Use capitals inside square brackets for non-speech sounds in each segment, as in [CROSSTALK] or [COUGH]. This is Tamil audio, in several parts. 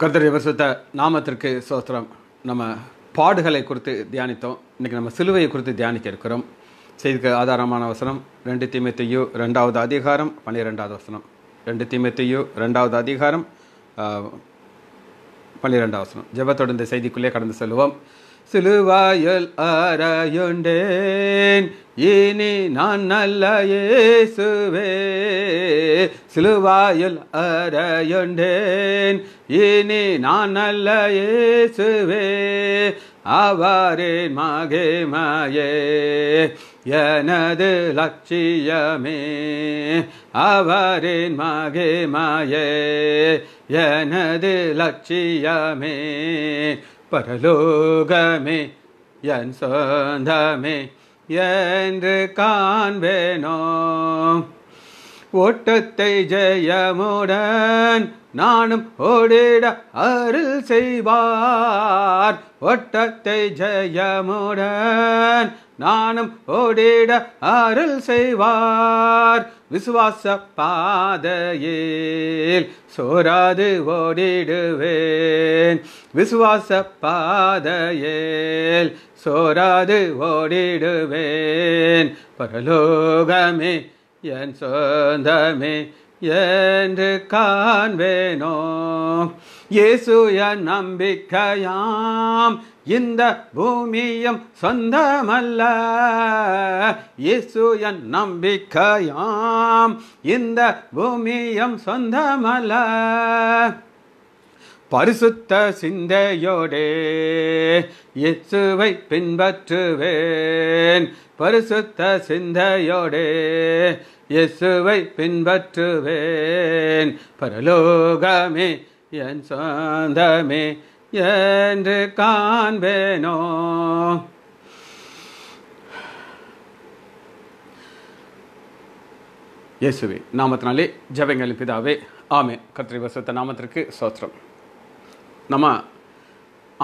கர்த்தர் வசத்த நாமத்திற்கு சோஸ்திரம் நம்ம பாடுகளை குறித்து தியானித்தோம் இன்றைக்கி நம்ம சிலுவையை குறித்து தியானிக்க இருக்கிறோம் செய்திக்கு ஆதாரமான வசனம் ரெண்டு தீமைத்தையோ ரெண்டாவது அதிகாரம் பன்னிரெண்டாவது வசனம் ரெண்டு தீமைத்தையோ ரெண்டாவது அதிகாரம் பன்னிரெண்டாவது வசனம் ஜெபத்தொடர்ந்து செய்திக்குள்ளே கடந்து செல்வோம் சிலுவாயல் அறையுண்டேன் இனி நான் நல்ல இயேசுவே சிலுவாயல் அறையுண்டேன் இனி நான் நல்ல இயேசுவே அவரே மகிமையே எனது லட்சியமே அவரின் மகிமையே எனது லட்சியமே பரலோகமே என் சொந்தமே என்று காண்பேனோ ஓட்டத்தை ஜெயமுடன் நானும் ஓடிட அருள் செய்வார் ஓட்டத்தை ஜெயமுடன் நானும் ஓடிட அருள் செய்வார் விசுவாச பாதையில் சோராது ஓடிடுவேன் விசுவாச பாதையில் சோராது ஓடிடுவேன் பரலோகமே என் சொந்தமே என்று காண்பேனோ இயேசு என் நம்பிக்கையாம் இந்த பூமியும் சொந்தமல்ல இயேசு என் நம்பிக்கையாம் இந்த பூமியும் சொந்தமல்ல பரிசுத்த சிந்தையோடே இயேசுவை பின்பற்றுவேன் பரிசுத்த சிந்தையோடே இயேசுவை பின்பற்றுவேன் பரலோகமே என் சொந்தமே என்று காண்பேனோ இயேசுவே நாமத்தினாலே ஜபங்களின் பிதாவே ஆமே கத்திரி வசத்த நாமத்திற்கு சோத்திரம் நம்ம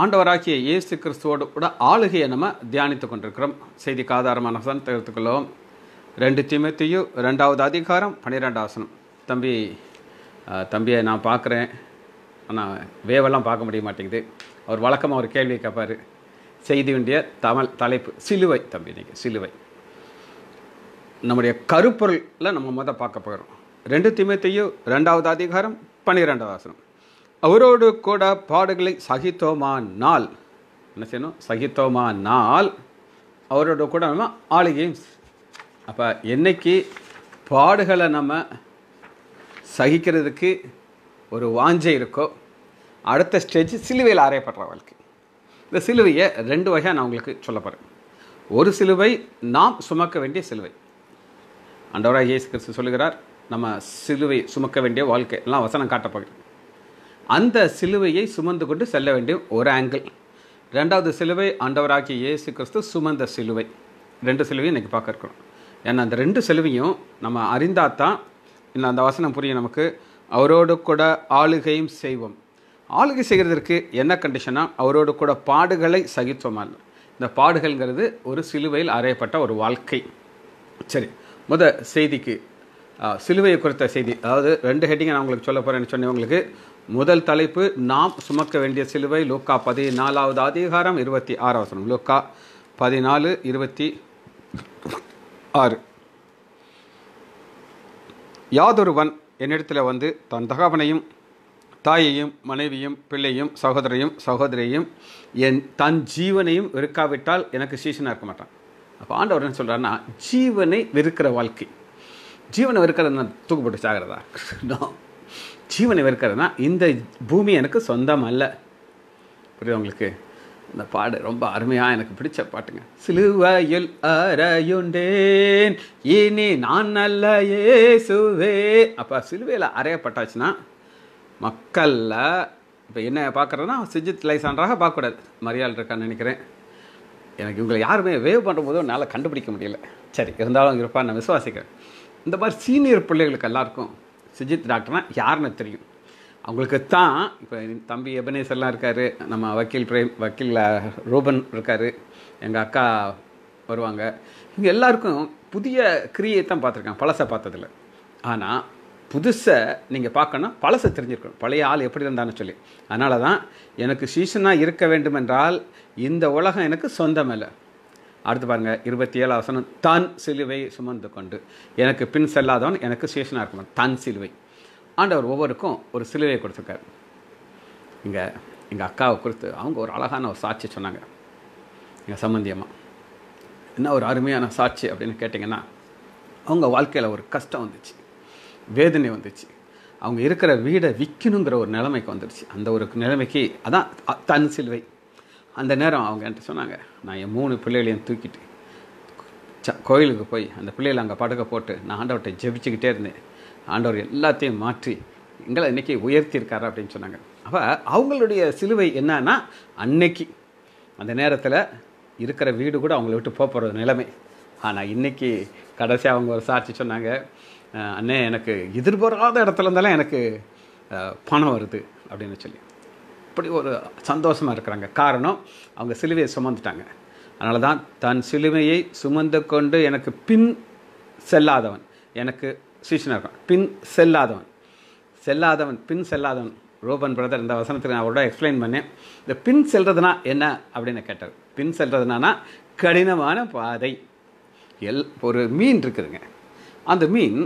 ஆண்டவராகிய இயேசு கிறிஸ்துவோடு கூட ஆளுகையை நம்ம தியானித்து கொண்டிருக்கிறோம் செய்திக்கு ஆதாரமான சன் தெரிவித்துக்கொள்ளும் ரெண்டு தீமத்தையும் ரெண்டாவது அதிகாரம் பன்னிரெண்டு ஆசனம் தம்பி தம்பியை நான் பார்க்குறேன் ஆனால் வேவெல்லாம் பார்க்க முடிய மாட்டேங்குது அவர் வழக்கமாக ஒரு கேள்வி கேட்பார் செய்தி வேண்டிய தமிழ் தலைப்பு சிலுவை தம்பி நீங்கள் சிலுவை நம்முடைய கருப்பொருளில் நம்ம முதல் பார்க்க போகிறோம் ரெண்டு திமுத்தையும் ரெண்டாவது அதிகாரம் பன்னிரெண்டாவது ஆசனம் அவரோடு கூட பாடுகளை சகித்தோமா நாள் என்ன செய்யணும் சகித்தோமா நாள் அவரோட கூட நம்ம ஆளுகையும் அப்போ என்றைக்கு பாடுகளை நம்ம சகிக்கிறதுக்கு ஒரு வாஞ்சை இருக்கோ அடுத்த ஸ்டேஜ் சிலுவையில் அறையப்படுற வாழ்க்கை இந்த சிலுவையை ரெண்டு வகையாக நான் உங்களுக்கு சொல்ல போகிறேன் ஒரு சிலுவை நாம் சுமக்க வேண்டிய சிலுவை அண்டவராக இயேசு கிறிஸ்து சொல்லுகிறார் நம்ம சிலுவை சுமக்க வேண்டிய வாழ்க்கை எல்லாம் வசனம் காட்டப்போகிறேன் அந்த சிலுவையை சுமந்து கொண்டு செல்ல வேண்டிய ஒரு ஆங்கிள் ரெண்டாவது சிலுவை ஆண்டவராகிய இயேசு கிறிஸ்து சுமந்த சிலுவை ரெண்டு சிலுவையும் இன்றைக்கி பார்க்க இருக்கிறோம் ஏன்னா அந்த ரெண்டு சிலுவையும் நம்ம அறிந்தால் தான் இந்த அந்த வசனம் புரியும் நமக்கு அவரோடு கூட ஆளுகையும் செய்வோம் ஆளுகை செய்கிறதற்கு என்ன கண்டிஷனாக அவரோடு கூட பாடுகளை சகித்தோமல்ல இந்த பாடுகள்ங்கிறது ஒரு சிலுவையில் அறையப்பட்ட ஒரு வாழ்க்கை சரி முத செய்திக்கு சிலுவையை குறித்த செய்தி அதாவது ரெண்டு ஹெட்டிங்கை நான் உங்களுக்கு சொல்ல போகிறேன்னு உங்களுக்கு முதல் தலைப்பு நாம் சுமக்க வேண்டிய சிலுவை லோக்கா பதினாலாவது அதிகாரம் இருபத்தி ஆறாவது லோக்கா பதினாலு இருபத்தி ஆறு யாதொருவன் என்னிடத்தில் வந்து தன் தகவனையும் தாயையும் மனைவியும் பிள்ளையும் சகோதரையும் சகோதரியையும் என் தன் ஜீவனையும் வெறுக்காவிட்டால் எனக்கு சீசனாக இருக்க மாட்டான் அப்போ ஆண்டவர் என்ன சொல்கிறாருன்னா ஜீவனை வெறுக்கிற வாழ்க்கை ஜீவனை வெறுக்கிறது நான் தூக்குப்பட்டு சாகிறதா ஜீவனை வெறுக்கிறதுனா இந்த பூமி எனக்கு சொந்தம் அல்ல புரியுது உங்களுக்கு இந்த பாடு ரொம்ப அருமையாக எனக்கு பிடிச்ச பாட்டுங்க சிலுவையில் அறையுண்டேன் இனி நான் நல்ல ஏசுவே அப்போ சிலுவையில் அறையப்பட்டாச்சுன்னா மக்களில் இப்போ என்ன பார்க்குறேன்னா சிஜித் லைசான்றாக பார்க்கக்கூடாது மரியாதை இருக்கான்னு நினைக்கிறேன் எனக்கு இவங்களை யாருமே வேவ் போதும் என்னால் கண்டுபிடிக்க முடியல சரி இருந்தாலும் இருப்பான்னு நான் விசுவாசிக்கிறேன் இந்த மாதிரி சீனியர் பிள்ளைகளுக்கு எல்லாருக்கும் சுஜித் டாக்டர்னால் யாருன்னு தெரியும் அவங்களுக்கு தான் இப்போ தம்பி எபனேசர்லாம் இருக்கார் நம்ம வக்கீல் பிரேம் வக்கீல் ரூபன் இருக்கார் எங்கள் அக்கா வருவாங்க இங்கே எல்லாருக்கும் புதிய கிரியை தான் பார்த்துருக்கேன் பழசை பார்த்ததில்ல ஆனால் புதுசை நீங்கள் பார்க்கணும் பழசை தெரிஞ்சிருக்கணும் பழைய ஆள் எப்படி இருந்தான்னு சொல்லி அதனால தான் எனக்கு சீசனாக இருக்க வேண்டும் என்றால் இந்த உலகம் எனக்கு சொந்தமில்லை அடுத்து பாருங்கள் இருபத்தி ஏழாவது அவசனம் தான் சிலுவை சுமந்து கொண்டு எனக்கு பின் செல்லாதவன் எனக்கு சீசனாக இருக்கணும் தான் சிலுவை ஆண்டவர் ஒவ்வொருக்கும் ஒரு சிலுவையை கொடுத்துருக்கார் இங்கே எங்கள் அக்காவை கொடுத்து அவங்க ஒரு அழகான ஒரு சாட்சி சொன்னாங்க எங்கள் சம்பந்தியமாக என்ன ஒரு அருமையான சாட்சி அப்படின்னு கேட்டிங்கன்னா அவங்க வாழ்க்கையில் ஒரு கஷ்டம் வந்துச்சு வேதனை வந்துச்சு அவங்க இருக்கிற வீடை விற்கணுங்கிற ஒரு நிலைமைக்கு வந்துடுச்சு அந்த ஒரு நிலைமைக்கு அதான் தன் சிலுவை அந்த நேரம் அவங்க என்கிட்ட சொன்னாங்க நான் என் மூணு பிள்ளைகளையும் தூக்கிட்டு கோயிலுக்கு போய் அந்த பிள்ளைகளை அங்கே படுக்க போட்டு நான் ஆண்டவர்கிட்ட ஜெபிச்சுக்கிட்டே இருந்தேன் ஆண்டவர் எல்லாத்தையும் மாற்றி எங்களை இன்றைக்கி உயர்த்தியிருக்காரு அப்படின்னு சொன்னாங்க அப்போ அவங்களுடைய சிலுவை என்னன்னா அன்னைக்கு அந்த நேரத்தில் இருக்கிற வீடு கூட அவங்கள விட்டு போக போகிறது நிலைமை ஆனால் இன்றைக்கி கடைசியாக அவங்க ஒரு சாட்சி சொன்னாங்க அண்ணே எனக்கு எதிர்பாராத இடத்துல இருந்தாலும் எனக்கு பணம் வருது அப்படின்னு சொல்லி இப்படி ஒரு சந்தோஷமாக இருக்கிறாங்க காரணம் அவங்க சிலுவையை சுமந்துட்டாங்க அதனால தான் தன் சிலுவையை சுமந்து கொண்டு எனக்கு பின் செல்லாதவன் எனக்கு சிஷ்யனாக இருக்கும் பின் செல்லாதவன் செல்லாதவன் பின் செல்லாதவன் ரோபன் பிரதர் இந்த வசனத்துக்கு நான் அவரோட எக்ஸ்பிளைன் பண்ணேன் இந்த பின் செல்றதுனா என்ன அப்படின்னு கேட்டார் பின் செல்றதுனா கடினமான பாதை எல் ஒரு மீன் இருக்குதுங்க அந்த மீன்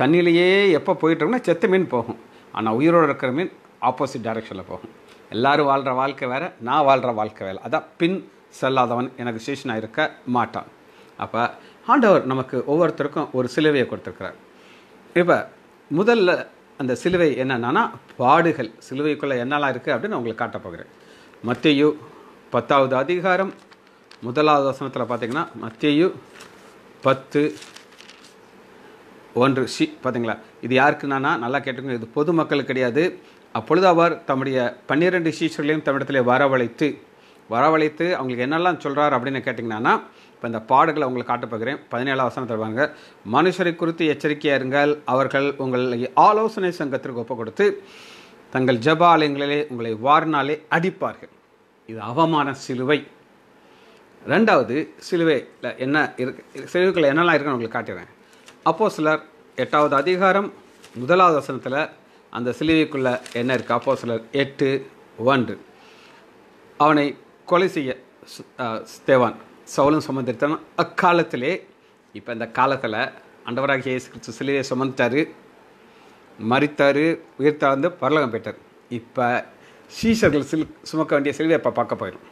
தண்ணியிலேயே எப்போ போயிட்டோம்னா செத்த மீன் போகும் ஆனால் உயிரோடு இருக்கிற மீன் ஆப்போசிட் டைரக்ஷனில் போகும் எல்லோரும் வாழ்கிற வாழ்க்கை வேறு நான் வாழ்கிற வாழ்க்கை வேலை அதான் பின் செல்லாதவன் எனக்கு சேஷனாக இருக்க மாட்டான் அப்போ ஆண்டவர் நமக்கு ஒவ்வொருத்தருக்கும் ஒரு சிலுவையை கொடுத்துருக்கிறார் இப்போ முதல்ல அந்த சிலுவை என்னென்னா பாடுகள் சிலுவைக்குள்ளே என்னெல்லாம் இருக்குது அப்படின்னு உங்களுக்கு காட்ட போகிறேன் மத்தியு பத்தாவது அதிகாரம் முதலாவது வசனத்தில் பார்த்தீங்கன்னா மத்தியு பத்து ஒன்று ஷி பார்த்தீங்களா இது யாருக்குன்னா நல்லா கேட்டுக்கோங்க இது பொதுமக்கள் கிடையாது அப்பொழுது அவர் தம்முடைய பன்னிரெண்டு சீஷர்களையும் தமிழத்திலே வரவழைத்து வரவழைத்து அவங்களுக்கு என்னெல்லாம் சொல்கிறார் அப்படின்னு கேட்டிங்கன்னா இப்போ இந்த பாடுகளை உங்களுக்கு காட்ட போகிறேன் பதினேழாம் வசனம் தருவாங்க மனுஷரை குறித்து எச்சரிக்கையாக இருங்கள் அவர்கள் உங்களை ஆலோசனை சங்கத்திற்கு ஒப்பு கொடுத்து தங்கள் ஜபாலயங்களிலே உங்களை வாரினாலே அடிப்பார்கள் இது அவமான சிலுவை ரெண்டாவது சிலுவையில் என்ன இருக்கு சிலுவைகளில் என்னெல்லாம் இருக்குன்னு உங்களுக்கு காட்டுறேன் அப்போ சிலர் எட்டாவது அதிகாரம் முதலாவது வசனத்தில் அந்த சிலுவைக்குள்ளே என்ன இருக்குது அப்போ சிலர் எட்டு ஒன்று அவனை கொலை செய்ய தேவான் சவுலும் சுமந்திருத்தான் அக்காலத்திலே இப்போ இந்த காலத்தில் அண்டவராகிய இயேசு கிறிஸ்து சிலையை சுமந்துட்டார் மறித்தார் உயிர்த்தாழ்ந்து பரலகம் போயிட்டார் இப்போ சீசர்கள் சில் சுமக்க வேண்டிய சிலுவை இப்போ பார்க்க போயிடும்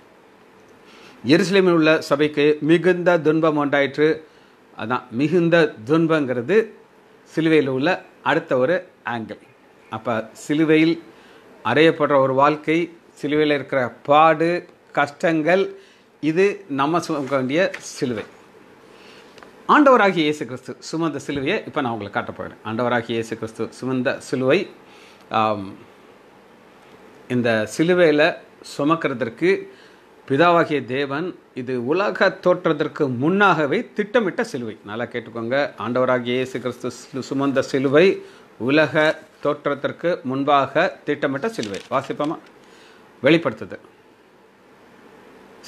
எருசலேமில் உள்ள சபைக்கு மிகுந்த துன்பம் உண்டாயிற்று அதான் மிகுந்த துன்பங்கிறது சிலுவையில் உள்ள அடுத்த ஒரு ஆங்கிள் அப்போ சிலுவையில் அறையப்படுற ஒரு வாழ்க்கை சிலுவையில் இருக்கிற பாடு கஷ்டங்கள் இது நம்ம சுமக்க வேண்டிய சிலுவை ஆண்டவராகிய இயேசு கிறிஸ்து சுமந்த சிலுவையை இப்போ நான் உங்களை காட்ட போகிறேன் ஆண்டவராகிய இயேசு கிறிஸ்து சுமந்த சிலுவை இந்த சிலுவையில் சுமக்கிறதற்கு பிதாவாகிய தேவன் இது உலக தோற்றத்திற்கு முன்னாகவே திட்டமிட்ட சிலுவை நல்லா கேட்டுக்கோங்க ஆண்டவராகிய இயேசு கிறிஸ்து சுமந்த சிலுவை உலக தோற்றத்திற்கு முன்பாக திட்டமிட்ட சிலுவை வாசிப்பமாக வெளிப்படுத்துது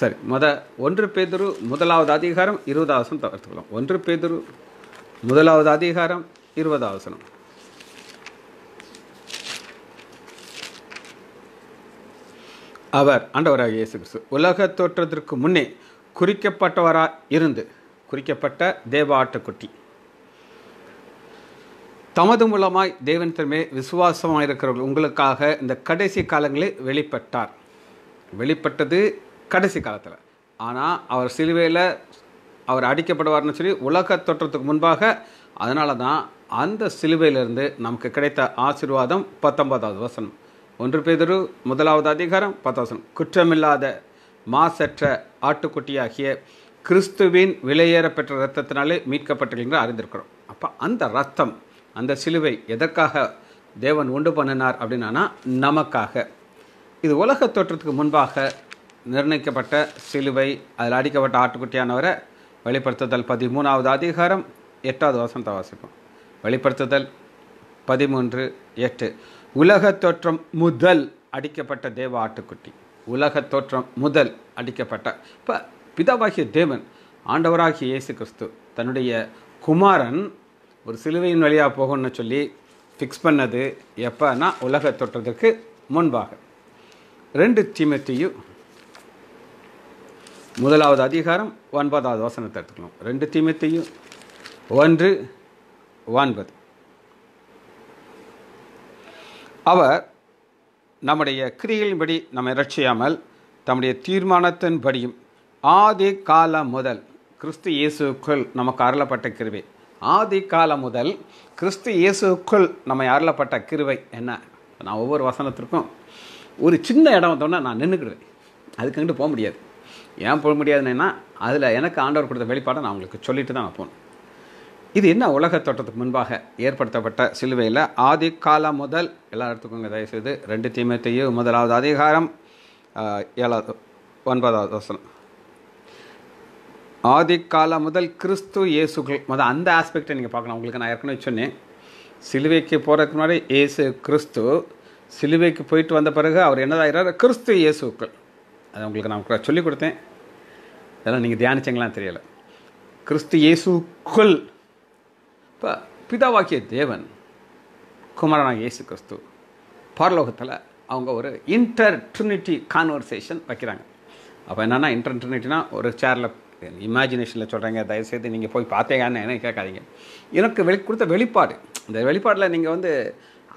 சரி மொத ஒன்று பேதுரு முதலாவது அதிகாரம் இருபதாவது தவிர்த்துக்கலாம் ஒன்று பேதுரு முதலாவது அதிகாரம் இருபதாவது அவர் ஆண்டவராக இயேசு கிறிஸ்து உலக தோற்றத்திற்கு முன்னே குறிக்கப்பட்டவராக இருந்து குறிக்கப்பட்ட தேவ ஆட்டுக்குட்டி தமது மூலமாய் தேவன் திறமே விசுவாசமாக இருக்கிறவர்கள் உங்களுக்காக இந்த கடைசி காலங்களில் வெளிப்பட்டார் வெளிப்பட்டது கடைசி காலத்தில் ஆனால் அவர் சிலுவையில் அவர் அடிக்கப்படுவார்னு சொல்லி உலக தொற்றத்துக்கு முன்பாக அதனால தான் அந்த சிலுவையிலிருந்து நமக்கு கிடைத்த ஆசீர்வாதம் பத்தொன்பதாவது வசனம் ஒன்று பேதரு முதலாவது அதிகாரம் பத்தாவசனம் குற்றமில்லாத மாசற்ற ஆட்டுக்குட்டியாகிய கிறிஸ்துவின் விலையேற பெற்ற ரத்தத்தினாலே மீட்கப்பட்டிருக்கின்ற அறிந்திருக்கிறோம் அப்போ அந்த ரத்தம் அந்த சிலுவை எதற்காக தேவன் உண்டு பண்ணினார் அப்படின்னா நமக்காக இது உலக தோற்றத்துக்கு முன்பாக நிர்ணயிக்கப்பட்ட சிலுவை அதில் அடிக்கப்பட்ட ஆட்டுக்குட்டியானவரை வெளிப்படுத்துதல் பதிமூணாவது அதிகாரம் எட்டாவது வசனத்தை வாசிப்போம் வெளிப்படுத்துதல் பதிமூன்று எட்டு உலக தோற்றம் முதல் அடிக்கப்பட்ட தேவ ஆட்டுக்குட்டி உலக தோற்றம் முதல் அடிக்கப்பட்ட இப்போ பிதாவாகிய தேவன் ஆண்டவராகிய இயேசு கிறிஸ்து தன்னுடைய குமாரன் ஒரு சிலுவையின் வழியாக போகணும்னு சொல்லி ஃபிக்ஸ் பண்ணது எப்போன்னா உலக தோற்றத்துக்கு முன்பாக ரெண்டு தீமத்தையும் முதலாவது அதிகாரம் ஒன்பதாவது வசனத்தை எடுத்துக்கலாம் ரெண்டு தீமத்தையும் ஒன்று ஒன்பது அவர் நம்முடைய கிரிகளின்படி நம்மை ரட்சியாமல் தம்முடைய தீர்மானத்தின்படியும் ஆதி காலம் முதல் கிறிஸ்து இயேசுக்குள் நமக்கு அருளப்பட்ட கிருவை ஆதி காலம் முதல் கிறிஸ்து இயேசுக்குள் நம்ம அருளப்பட்ட கிருவை என்ன நான் ஒவ்வொரு வசனத்திற்கும் ஒரு சின்ன இடம் வந்தோன்னா நான் நின்றுக்கிடுவேன் அதுக்குங்கிட்டு போக முடியாது ஏன் போக முடியாதுன்னா அதில் எனக்கு ஆண்டவர் கொடுத்த வெளிப்பாடை நான் உங்களுக்கு சொல்லிட்டு தான் நான் போகணும் இது என்ன உலக தோட்டத்துக்கு முன்பாக ஏற்படுத்தப்பட்ட சிலுவையில் ஆதி காலம் முதல் எல்லா இடத்துக்கும் தயவுசெய்து ரெண்டு தீமத்தையும் முதலாவது அதிகாரம் ஏழாவது ஒன்பதாவது வசனம் ஆதி காலம் முதல் கிறிஸ்து இயேசுகள் முதல் அந்த ஆஸ்பெக்டை நீங்கள் பார்க்கணும் உங்களுக்கு நான் ஏற்கனவே சொன்னேன் சிலுவைக்கு போகிறதுக்கு முன்னாடி இயேசு கிறிஸ்து சிலுவைக்கு போயிட்டு வந்த பிறகு அவர் என்னதாகிறார் கிறிஸ்து இயேசுக்கள் அதை உங்களுக்கு நான் சொல்லிக் கொடுத்தேன் அதெல்லாம் நீங்கள் தியானிச்சிங்களாம் தெரியலை கிறிஸ்து இயேசுக்குள் இப்போ பிதாவாக்கிய தேவன் குமரனாக இயேசு கிறிஸ்து பரலோகத்தில் அவங்க ஒரு இன்டர் ட்ரினிட்டி கான்வர்சேஷன் வைக்கிறாங்க அப்போ என்னென்னா இன்டர் ட்ரினிட்டினா ஒரு சேரில் இமேஜினேஷனில் சொல்கிறாங்க தயவுசெய்து நீங்கள் போய் பார்த்தேங்கன்னு என்ன கேட்காதீங்க எனக்கு வெளி கொடுத்த வெளிப்பாடு இந்த வெளிப்பாடில் நீங்கள் வந்து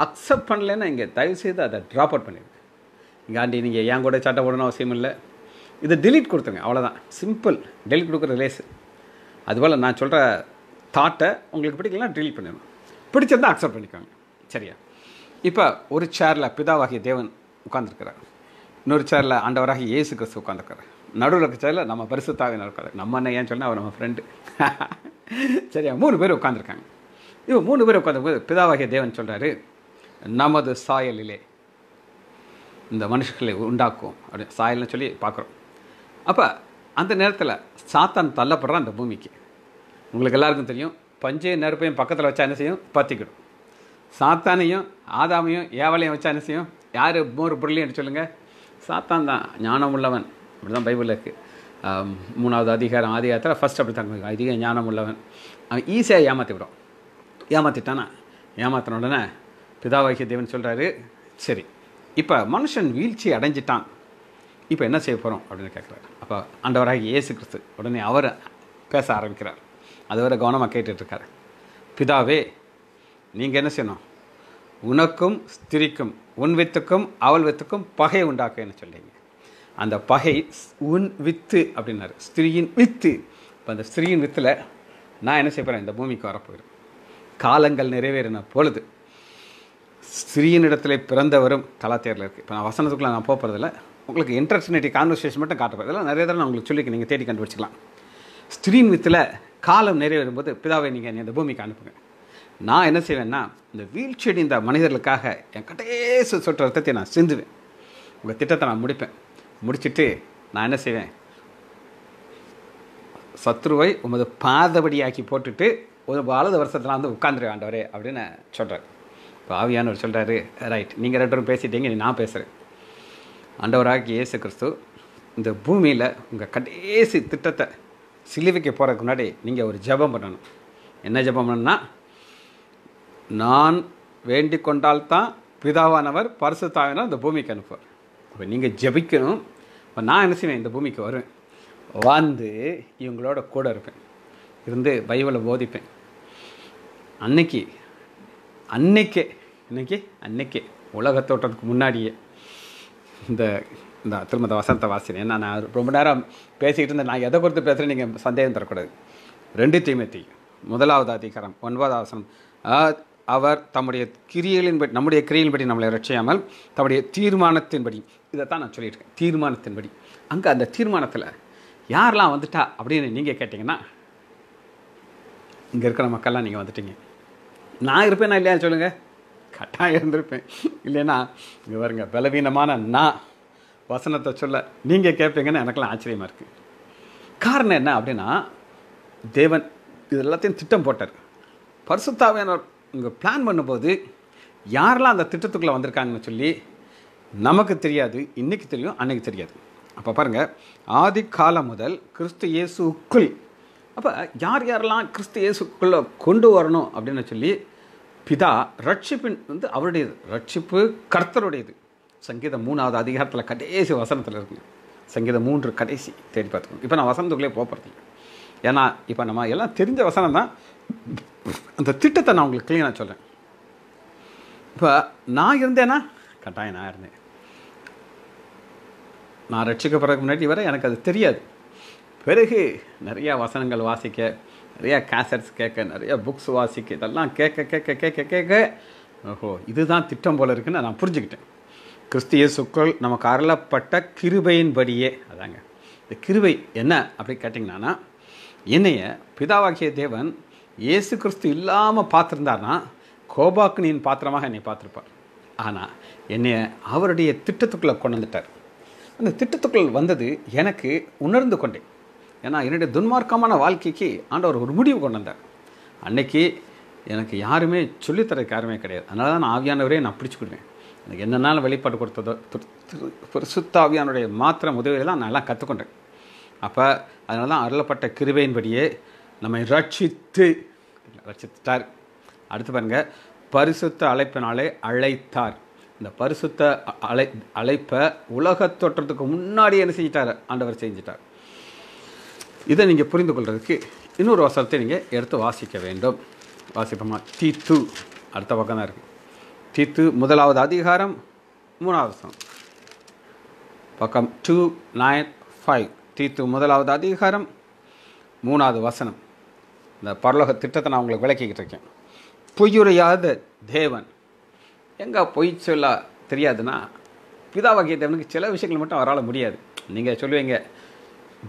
அக்செப்ட் பண்ணலைன்னா இங்கே தயவுசெய்து அதை ட்ராப் அவுட் பண்ணிடுங்க காண்டி நீங்கள் என் கூட சட்டை போடணும் அவசியம் இல்லை இது டிலீட் கொடுத்துருங்க அவ்வளோதான் சிம்பிள் டெலிட் கொடுக்குற லேஸு அதுபோல் நான் சொல்கிற தாட்டை உங்களுக்கு பிடிக்கலாம் டிலீட் பண்ணிடணும் பிடிச்சிருந்தால் அக்செப்ட் பண்ணிக்கோங்க சரியா இப்போ ஒரு சேரில் பிதாவாகிய தேவன் உட்காந்துருக்கிறார் இன்னொரு சேரில் ஆண்டவராக இயேசு கிறிஸ்து உட்காந்துருக்கிறார் நடுவில் இருக்க சேரில் நம்ம பரிசுத்தாக இருக்கிறார் நம்ம என்ன ஏன் சொன்னால் அவர் நம்ம ஃப்ரெண்டு [LAUGHS] சரியா மூணு பேர் உட்காந்துருக்காங்க இப்போ மூணு பேர் உட்காந்து பிதாவாகிய தேவன் சொல்கிறாரு நமது சாயலிலே இந்த மனுஷர்களை உண்டாக்கும் அப்படின்னு சாயல்னு சொல்லி பார்க்குறோம் அப்போ அந்த நேரத்தில் சாத்தான் தள்ளப்படுறான் அந்த பூமிக்கு உங்களுக்கு எல்லாருக்கும் தெரியும் பஞ்சையும் நெருப்பையும் பக்கத்தில் வச்சா என்ன செய்யும் பற்றிக்கிடும் சாத்தானையும் ஆதாமையும் ஏவலையும் வச்சா என்ன செய்யும் யார் மோர் புரியலன்னு சொல்லுங்கள் சாத்தான் தான் ஞானம் உள்ளவன் அப்படி தான் பைபிளில் இருக்குது மூணாவது அதிகாரம் ஆதிகாரத்தில் ஃபஸ்ட் அப்படி தான் அதிக ஞானம் உள்ளவன் அவன் ஈஸியாக ஏமாற்றி விடும் ஏமாற்றிட்டானா ஏமாத்தின உடனே பிதாவாகிய தேவன் சொல்கிறாரு சரி இப்போ மனுஷன் வீழ்ச்சி அடைஞ்சிட்டான் இப்போ என்ன செய்ய போகிறோம் அப்படின்னு கேட்குறாரு அப்போ அண்டவராக இயேசு கிறிஸ்து உடனே அவர் பேச ஆரம்பிக்கிறார் அதுவரை கவனமாக கேட்டுட்ருக்காரு பிதாவே நீங்கள் என்ன செய்யணும் உனக்கும் ஸ்திரிக்கும் உன் வித்துக்கும் அவள் வித்துக்கும் பகை உண்டாக்குன்னு சொல்லிங்க அந்த பகை உன் வித்து அப்படின்னாரு ஸ்திரியின் வித்து இப்போ அந்த ஸ்திரியின் வித்தில் நான் என்ன செய்ய போகிறேன் இந்த பூமிக்கு வரப்போயிடும் காலங்கள் நிறைவேறின பொழுது ஸ்ரீனிடத்தில் பிறந்தவரும் கலாத்தேரில் இருக்குது இப்போ நான் வசனத்துக்குள்ளே நான் போகிறதில்ல உங்களுக்கு இன்ட்ரெஸ்டினேட்டி கான்வர்சேஷன் மட்டும் காட்டுறது இல்லை நிறைய தடவை நான் உங்களுக்கு சொல்லி நீங்கள் தேடி கண்டுபிடிச்சிக்கலாம் ஸ்திரீன் வித்தில் காலம் நிறைவேறும்போது பிதாவை நீங்கள் இந்த பூமிக்கு அனுப்புங்க நான் என்ன செய்வேன்னா இந்த வீல் செடி இந்த மனிதர்களுக்காக என் கடைசி சொற்ற ரத்தத்தை நான் சிந்துவேன் உங்கள் திட்டத்தை நான் முடிப்பேன் முடிச்சுட்டு நான் என்ன செய்வேன் சத்ருவை உமது பாதபடியாக்கி போட்டுட்டு ஒரு வலது வருஷத்தில் வந்து உட்காந்துருவேன் ஆண்டவரே அப்படின்னு சொல்கிறேன் இப்போ ஆவியானவர் சொல்கிறாரு ரைட் நீங்கள் ரெண்டு பேரும் பேசிட்டீங்க நான் பேசுகிறேன் ஆண்டவராக இயேசு கிறிஸ்து இந்த பூமியில் உங்கள் கடைசி திட்டத்தை சிலுவைக்கு போகிறதுக்கு முன்னாடி நீங்கள் ஒரு ஜபம் பண்ணணும் என்ன ஜபம் பண்ணணும்னா நான் வேண்டிக் கொண்டால்தான் பிதாவானவர் பரிசு தாவினா இந்த பூமிக்கு அனுப்புவார் இப்போ நீங்கள் ஜபிக்கணும் இப்போ நான் என்ன செய்வேன் இந்த பூமிக்கு வருவேன் வாழ்ந்து இவங்களோட கூட இருப்பேன் இருந்து பைபிளை போதிப்பேன் அன்னைக்கு அன்னைக்கே இன்றைக்கி அன்னைக்கு உலக தோட்டத்துக்கு முன்னாடியே இந்த இந்த திருமத வசந்த வாசினி ஏன்னா நான் ரொம்ப நேரம் பேசிக்கிட்டு இருந்தேன் நான் எதை குறித்து பேசுகிறேன் நீங்கள் சந்தேகம் தரக்கூடாது ரெண்டு தீமத்தி முதலாவது அதிகாரம் ஒன்பதாவது வசனம் அவர் தம்முடைய கிரியலின்படி நம்முடைய கிரியலின்படி நம்மளை ரட்சியாமல் தம்முடைய தீர்மானத்தின்படி இதைத்தான் நான் சொல்லியிருக்கேன் தீர்மானத்தின்படி அங்கே அந்த தீர்மானத்தில் யாரெல்லாம் வந்துட்டா அப்படின்னு நீங்கள் கேட்டிங்கன்னா இங்கே இருக்கிற மக்கள்லாம் நீங்கள் வந்துட்டீங்க நான் இருப்பேன் நான் இல்லையான்னு சொல்லுங்கள் கட்டாயம் இருந்திருப்பேன் இல்லைன்னா இங்கே வருங்க பலவீனமான நான் வசனத்தை சொல்ல நீங்கள் கேட்பீங்கன்னு எனக்கெல்லாம் ஆச்சரியமாக இருக்குது காரணம் என்ன அப்படின்னா தேவன் இது எல்லாத்தையும் திட்டம் போட்டார் பரிசுத்தாவியானவர் இங்கே பிளான் பண்ணும்போது யாரெல்லாம் அந்த திட்டத்துக்குள்ளே வந்திருக்காங்கன்னு சொல்லி நமக்கு தெரியாது இன்றைக்கி தெரியும் அன்றைக்கி தெரியாது அப்போ பாருங்கள் ஆதி காலம் முதல் கிறிஸ்து இயேசுக்குள் அப்போ யார் யாரெல்லாம் கிறிஸ்து இயேசுக்குள்ளே கொண்டு வரணும் அப்படின்னு சொல்லி பிதா ரட்சிப்பின் வந்து அவருடையது ரட்சிப்பு கர்த்தருடையது சங்கீதம் மூணாவது அதிகாரத்தில் கடைசி வசனத்தில் இருக்குது சங்கீதம் மூன்று கடைசி தேடி பார்த்துக்கணும் இப்போ நான் வசனத்துக்குள்ளே போகிறது ஏன்னா இப்போ நம்ம எல்லாம் தெரிஞ்ச வசனம் தான் அந்த திட்டத்தை நான் உங்களுக்கு க்ளீனாக சொல்கிறேன் இப்போ நான் இருந்தேன்னா கட்டாயம் நான் இருந்தேன் நான் ரட்சிக்கப்படுறதுக்கு முன்னாடி வர எனக்கு அது தெரியாது பிறகு நிறையா வசனங்கள் வாசிக்க நிறையா கேசட்ஸ் கேட்க நிறையா புக்ஸ் வாசிக்க இதெல்லாம் கேட்க கேட்க கேட்க கேட்க ஓஹோ இதுதான் திட்டம் போல் இருக்குன்னு நான் புரிஞ்சுக்கிட்டேன் கிறிஸ்திய சொற்கள் நமக்கு அருளப்பட்ட கிருபையின்படியே அதாங்க இந்த கிருபை என்ன அப்படி கேட்டிங்கன்னா என்னைய பிதாவாகிய தேவன் இயேசு கிறிஸ்து இல்லாமல் பார்த்துருந்தார்னா கோபாக்னியின் பாத்திரமாக என்னை பார்த்துருப்பார் ஆனால் என்னைய அவருடைய திட்டத்துக்குள்ளே கொண்டு வந்துட்டார் அந்த திட்டத்துக்குள் வந்தது எனக்கு உணர்ந்து கொண்டேன் ஏன்னா என்னுடைய துன்மார்க்கமான வாழ்க்கைக்கு ஆண்டவர் ஒரு முடிவு கொண்டு வந்தார் அன்னைக்கு எனக்கு யாருமே சொல்லித்தரக்கு யாருமே கிடையாது அதனால தான் நான் ஆவியானவரே நான் பிடிச்சிக்கிடுவேன் எனக்கு என்னென்னாலும் வெளிப்பாடு கொடுத்ததோ ஆவியானுடைய மாத்திரம் உதவியெல்லாம் நான் எல்லாம் கற்றுக்கொண்டேன் அப்போ அதனால தான் அருளப்பட்ட கிருவையின்படியே நம்மை ரட்சித்து ரட்சித்தார் அடுத்து பாருங்கள் பரிசுத்த அழைப்பினாலே அழைத்தார் இந்த பரிசுத்த அழை அழைப்பை உலகத் தோற்றத்துக்கு முன்னாடி என்ன செஞ்சிட்டார் ஆண்டவர் செஞ்சிட்டார் இதை நீங்கள் புரிந்து கொள்வதற்கு இன்னொரு வசனத்தை நீங்கள் எடுத்து வாசிக்க வேண்டும் வாசிப்போமா தீத்து அடுத்த பக்கம் தான் இருக்குது தீத்து முதலாவது அதிகாரம் மூணாவது வசனம் பக்கம் டூ நைன் ஃபைவ் தீத்து முதலாவது அதிகாரம் மூணாவது வசனம் இந்த பரலோக திட்டத்தை நான் உங்களுக்கு விளக்கிக்கிட்டு இருக்கேன் பொய்யுரையாத தேவன் எங்கே பொய் சொல்ல தெரியாதுன்னா பிதாவாகிய தேவனுக்கு சில விஷயங்கள் மட்டும் அவரால் முடியாது நீங்கள் சொல்லுவீங்க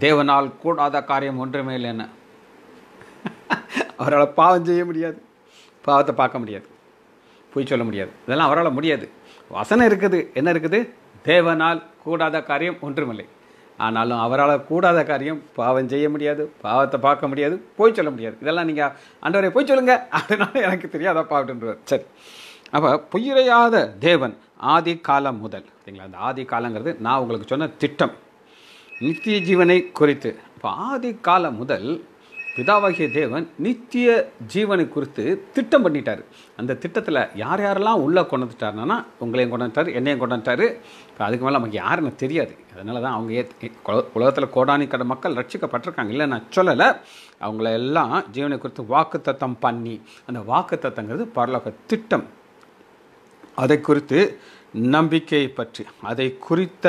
தேவனால் கூடாத காரியம் ஒன்றுமே என்ன அவரால் பாவம் செய்ய முடியாது பாவத்தை பார்க்க முடியாது பொய் சொல்ல முடியாது இதெல்லாம் அவரால் முடியாது வசனம் இருக்குது என்ன இருக்குது தேவனால் கூடாத காரியம் ஒன்றுமில்லை ஆனாலும் அவரால் கூடாத காரியம் பாவம் செய்ய முடியாது பாவத்தை பார்க்க முடியாது போய் சொல்ல முடியாது இதெல்லாம் நீங்கள் அன்றவரை போய் சொல்லுங்கள் அதனால எனக்கு தெரியாத பாவட்டுன்றவர் சரி அப்போ பொய்யுரையாத தேவன் ஆதி காலம் முதல் சரிங்களா அந்த ஆதி காலங்கிறது நான் உங்களுக்கு சொன்ன திட்டம் நித்திய ஜீவனை குறித்து இப்போ ஆதி காலம் முதல் பிதாவாகிய தேவன் நித்திய ஜீவனை குறித்து திட்டம் பண்ணிட்டார் அந்த திட்டத்தில் யார் யாரெல்லாம் உள்ளே கொண்டுட்டாருனா உங்களையும் கொண்டுட்டார் என்னையும் கொண்டுட்டார் இப்போ அதுக்கு மேலே நமக்கு யாருன்னு தெரியாது அதனால தான் அவங்க ஏ உலகத்தில் கோடானிக்கட மக்கள் ரட்சிக்கப்பட்டிருக்காங்க இல்லை நான் சொல்லலை அவங்கள எல்லாம் ஜீவனை குறித்து வாக்குத்தத்தம் பண்ணி அந்த வாக்குத்தத்தங்கிறது பரலோக திட்டம் அதை குறித்து நம்பிக்கையை பற்றி அதை குறித்த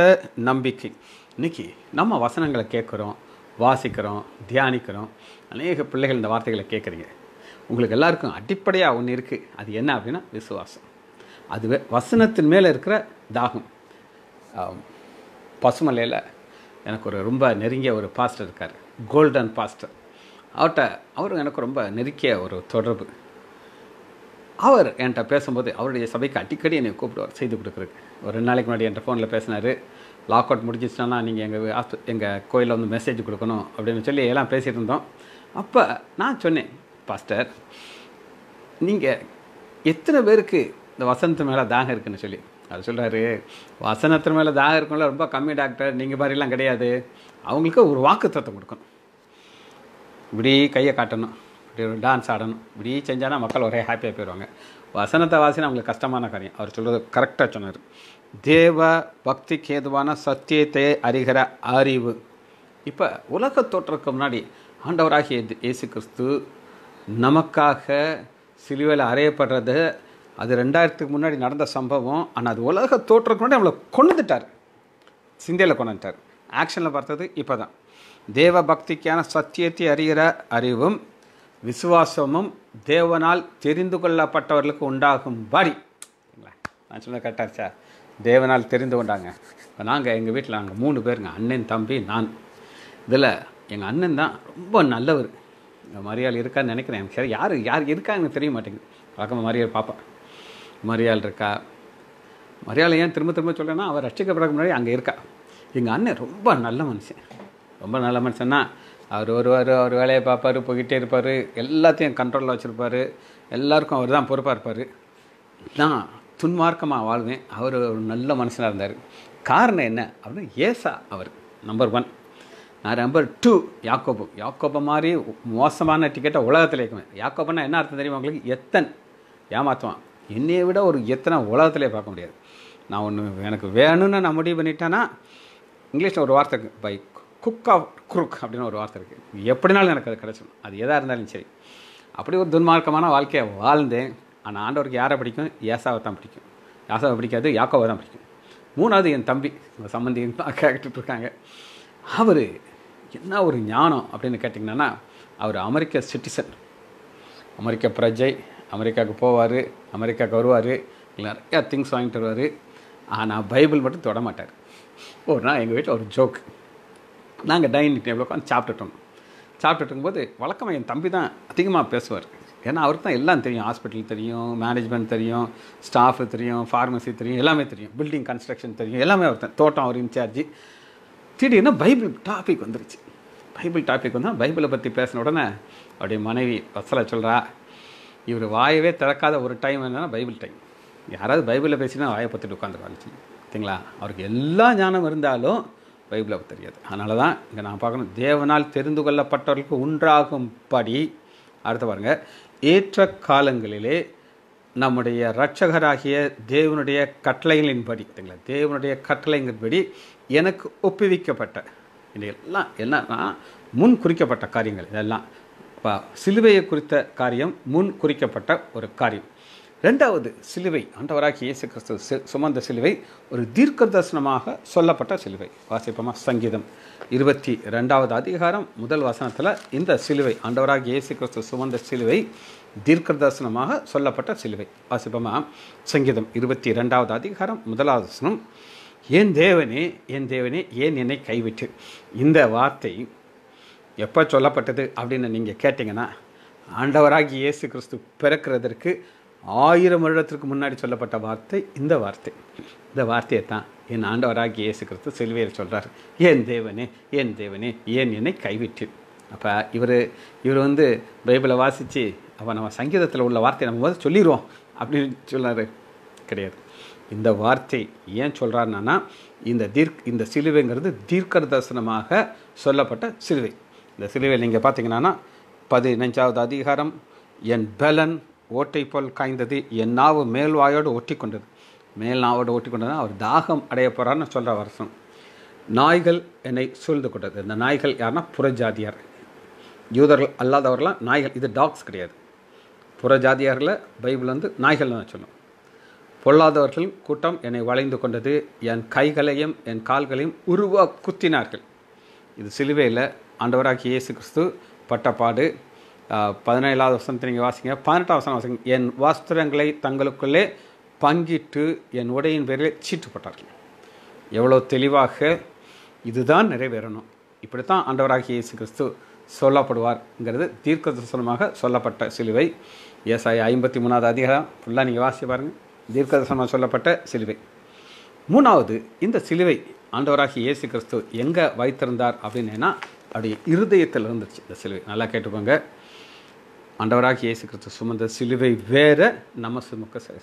நம்பிக்கை இன்றைக்கி நம்ம வசனங்களை கேட்குறோம் வாசிக்கிறோம் தியானிக்கிறோம் அநேக பிள்ளைகள் இந்த வார்த்தைகளை கேட்குறீங்க உங்களுக்கு எல்லாருக்கும் அடிப்படையாக ஒன்று இருக்குது அது என்ன அப்படின்னா விசுவாசம் அது வசனத்தின் மேலே இருக்கிற தாகம் பசுமலையில் எனக்கு ஒரு ரொம்ப நெருங்கிய ஒரு பாஸ்டர் இருக்கார் கோல்டன் பாஸ்டர் அவர்கிட்ட அவரும் எனக்கு ரொம்ப நெருக்கிய ஒரு தொடர்பு அவர் என்கிட்ட பேசும்போது அவருடைய சபைக்கு அடிக்கடி என்னை கூப்பிடுவார் செய்து கொடுக்குறதுக்கு ஒரு ரெண்டு நாளைக்கு முன்னாடி என்கிட்ட ஃபோனில் பேசினார் லாக் அவுட் முடிச்சிச்சுன்னா நீங்கள் எங்கள் ஆஸ்ப எங்கள் கோயிலில் வந்து மெசேஜ் கொடுக்கணும் அப்படின்னு சொல்லி எல்லாம் பேசிகிட்டு இருந்தோம் அப்போ நான் சொன்னேன் பாஸ்டர் நீங்கள் எத்தனை பேருக்கு இந்த வசனத்து மேலே தாகம் இருக்குன்னு சொல்லி அவர் சொல்கிறாரு வசனத்து மேலே தாகம் இருக்கணும்ல ரொம்ப கம்மி டாக்டர் நீங்கள் மாதிரிலாம் கிடையாது அவங்களுக்கு ஒரு வாக்குத்தத்தை கொடுக்கணும் இப்படி கையை காட்டணும் இப்படி ஒரு டான்ஸ் ஆடணும் இப்படி செஞ்சானா மக்கள் ஒரே ஹாப்பியாக போயிடுவாங்க வசனத்தை வாசினா அவங்களுக்கு கஷ்டமான காரியம் அவர் சொல்கிறது கரெக்டாக சொன்னார் தேவ பக்திக்கு ஏதுவான சத்தியத்தை அறிகிற அறிவு இப்போ உலக தோற்றக்கு முன்னாடி ஆண்டவராகிய இயேசு கிறிஸ்து நமக்காக சிலுவையில் அறையப்படுறது அது ரெண்டாயிரத்துக்கு முன்னாடி நடந்த சம்பவம் ஆனால் அது உலக தோற்றக்கு முன்னாடி நம்மளை கொண்டுட்டார் சிந்தையில் கொண்டுட்டார் ஆக்ஷனில் பார்த்தது இப்போ தான் தேவ பக்திக்கான சத்தியத்தை அறிகிற அறிவும் விசுவாசமும் தேவனால் தெரிந்து கொள்ளப்பட்டவர்களுக்கு உண்டாகும் பாடி நான் சொன்னது கரெக்டாக சார் தேவனால் தெரிந்து கொண்டாங்க இப்போ நாங்கள் எங்கள் வீட்டில் நாங்கள் மூணு பேருங்க அண்ணன் தம்பி நான் இதில் எங்கள் அண்ணன் தான் ரொம்ப நல்லவர் மரியாள் இருக்கான்னு நினைக்கிறேன் எனக்கு சரி யார் யார் இருக்காங்கன்னு தெரிய மாட்டேங்குது வழக்கமாக மரியாள் பார்ப்பேன் மரியாள் இருக்கா மரியாதை ஏன் திரும்ப திரும்ப சொல்கிறேன்னா அவர் ரட்சிக்கப்படுறதுக்கு முன்னாடி அங்கே இருக்கா எங்கள் அண்ணன் ரொம்ப நல்ல மனுஷன் ரொம்ப நல்ல மனுஷன்னா அவர் வருவார் அவர் வேலையை பார்ப்பார் போய்கிட்டே இருப்பார் எல்லாத்தையும் கண்ட்ரோலில் வச்சுருப்பார் எல்லாருக்கும் அவர் தான் பொறுப்பாக இருப்பார் தான் துன்மார்க்கமாக வாழ்வேன் அவர் ஒரு நல்ல மனுஷனாக இருந்தார் காரணம் என்ன அப்படின்னா ஏசா அவர் நம்பர் ஒன் நான் நம்பர் டூ யாக்கோபு யாக்கோப மாதிரி மோசமான டிக்கெட்டை உலகத்தில் இருக்குவேன் யாக்கோபன்னா என்ன அர்த்தம் தெரியுமா உங்களுக்கு எத்தன் ஏமாற்றுவான் என்னையை விட ஒரு எத்தனை உலகத்திலே பார்க்க முடியாது நான் ஒன்று எனக்கு வேணும்னு நான் முடிவு பண்ணிட்டேன்னா இங்கிலீஷில் ஒரு வார்த்தை இருக்குது பை குக் ஆஃப் குருக் அப்படின்னு ஒரு வார்த்தை இருக்குது எப்படினாலும் எனக்கு அது கிடச்சிடும் அது எதாக இருந்தாலும் சரி அப்படி ஒரு துன்மார்க்கமான வாழ்க்கையை வாழ்ந்தேன் ஆனால் ஆண்டவருக்கு யாரை பிடிக்கும் ஏசாவை தான் பிடிக்கும் ஏசாவை பிடிக்காது யாக்கோவை தான் பிடிக்கும் மூணாவது என் தம்பி உங்கள் சம்மந்தி கேட்டுட்ருக்காங்க அவர் என்ன ஒரு ஞானம் அப்படின்னு கேட்டிங்கன்னா அவர் அமெரிக்க சிட்டிசன் அமெரிக்க பிரஜை அமெரிக்காவுக்கு போவார் அமெரிக்காவுக்கு வருவார் நிறையா திங்ஸ் வாங்கிட்டு வருவார் ஆனால் பைபிள் மட்டும் தொட மாட்டார் ஒரு நாள் எங்கள் வீட்டில் ஒரு ஜோக் நாங்கள் டைனிங் டேபிள் உட்காந்து சாப்பிட்டுட்டோம் சாப்பிட்டுட்டு இருக்கும்போது வழக்கமாக என் தம்பி தான் அதிகமாக பேசுவார் ஏன்னா அவருக்கு தான் எல்லாம் தெரியும் ஹாஸ்பிட்டல் தெரியும் மேனேஜ்மெண்ட் தெரியும் ஸ்டாஃபு தெரியும் ஃபார்மசி தெரியும் எல்லாமே தெரியும் பில்டிங் கன்ஸ்ட்ரக்ஷன் தெரியும் எல்லாமே அவர் தான் தோட்டம் அவர் இன்சார்ஜ் திடீர்னு பைபிள் டாபிக் வந்துருச்சு பைபிள் டாபிக் வந்தால் பைபிளை பற்றி பேசின உடனே அப்படியே மனைவி வசலை சொல்கிறா இவர் வாயவே திறக்காத ஒரு டைம் என்னென்னா பைபிள் டைம் யாராவது பைபிளில் பேசினா வாயை பற்றிட்டு உட்காந்துருவாங்க ஓகேங்களா அவருக்கு எல்லா ஞானம் இருந்தாலும் பைபிளை தெரியாது அதனால தான் இங்கே நான் பார்க்கணும் தேவனால் தெரிந்து கொள்ளப்பட்டவர்களுக்கு உண்டாகும்படி அடுத்து பாருங்கள் ஏற்ற காலங்களிலே நம்முடைய இரட்சகராகிய தேவனுடைய கட்டளைகளின்படி தேவனுடைய கட்டளைங்கின்படி எனக்கு ஒப்புவிக்கப்பட்ட இது எல்லாம் என்னன்னா முன் குறிக்கப்பட்ட காரியங்கள் இதெல்லாம் இப்போ சிலுவையை குறித்த காரியம் முன் குறிக்கப்பட்ட ஒரு காரியம் ரெண்டாவது சிலுவை ஆண்டவராகி இயேசு கிறிஸ்து சுமந்த சிலுவை ஒரு தீர்க்க தரிசனமாக சொல்லப்பட்ட சிலுவை வாசிப்பமாக சங்கீதம் இருபத்தி ரெண்டாவது அதிகாரம் முதல் வசனத்தில் இந்த சிலுவை ஆண்டவராகி இயேசு கிறிஸ்து சுமந்த சிலுவை தீர்க்க தரிசனமாக சொல்லப்பட்ட சிலுவை வாசிப்பமாக சங்கீதம் இருபத்தி ரெண்டாவது அதிகாரம் முதலாவது வசனம் ஏன் தேவனே என் தேவனே ஏன் என்னை கைவிட்டு இந்த வார்த்தை எப்போ சொல்லப்பட்டது அப்படின்னு நீங்கள் கேட்டிங்கன்னா ஆண்டவராகி இயேசு கிறிஸ்து பிறக்கிறதற்கு ஆயிரம் வருடத்திற்கு முன்னாடி சொல்லப்பட்ட வார்த்தை இந்த வார்த்தை இந்த வார்த்தையை தான் என் ஆண்டவராகி இயேசு கிறிஸ்து சிலுவையில் சொல்கிறார் ஏன் தேவனே ஏன் தேவனே ஏன் என்னை கைவிட்டேன் அப்போ இவர் இவர் வந்து பைபிளை வாசித்து அப்போ நம்ம சங்கீதத்தில் உள்ள வார்த்தையை நம்ம வந்து சொல்லிடுவோம் அப்படின்னு சொல்கிறாரு கிடையாது இந்த வார்த்தை ஏன் சொல்கிறார்னா இந்த தீர்க் இந்த சிலுவைங்கிறது தீர்க்க தரிசனமாக சொல்லப்பட்ட சிலுவை இந்த சிலுவை நீங்கள் பார்த்தீங்கன்னா பதினஞ்சாவது அதிகாரம் என் பலன் ஓட்டை போல் காய்ந்தது என் நாவு மேல்வாயோடு ஒட்டி கொண்டது மேல் நாவோடு ஒட்டி கொண்டது அவர் தாகம் அடைய போகிறார்னு சொல்கிற வருஷம் நாய்கள் என்னை சூழ்ந்து கொண்டது இந்த நாய்கள் யாருன்னா புறஜாதியார் யூதர்கள் அல்லாதவர்களாம் நாய்கள் இது டாக்ஸ் கிடையாது புறஜாதியாரில் பைபிள் வந்து நாய்கள்னு சொல்லும் பொல்லாதவர்கள் கூட்டம் என்னை வளைந்து கொண்டது என் கைகளையும் என் கால்களையும் உருவா குத்தினார்கள் இது சிலுவையில் ஆண்டவராகி இயேசு கிறிஸ்து பட்டப்பாடு பதினேழாவது வசனத்தை நீங்கள் வாசிங்க பதினெட்டாவது வசனம் வாசிங்க என் வஸ்திரங்களை தங்களுக்குள்ளே பங்கிட்டு என் உடையின் பேரில் சீட்டுப்பட்டார்கள் எவ்வளோ தெளிவாக இதுதான் நிறைவேறணும் இப்படித்தான் தான் ஆண்டவராகிய இயேசு கிறிஸ்து சொல்லப்படுவார்ங்கிறது தீர்க்க தரிசனமாக சொல்லப்பட்ட சிலுவை ஏசாய ஐம்பத்தி மூணாவது அதிகாரம் ஃபுல்லாக நீங்கள் வாசி பாருங்கள் தீர்க்க தரிசனமாக சொல்லப்பட்ட சிலுவை மூணாவது இந்த சிலுவை ஆண்டவராகிய இயேசு கிறிஸ்து எங்கே வைத்திருந்தார் அப்படின்னா அப்படி இருதயத்தில் இருந்துச்சு இந்த சிலுவை நல்லா கேட்டுக்கோங்க ஆண்டவராக இயேசு கிறிஸ்து சுமந்த சிலுவை வேற நம்ம சுமக்க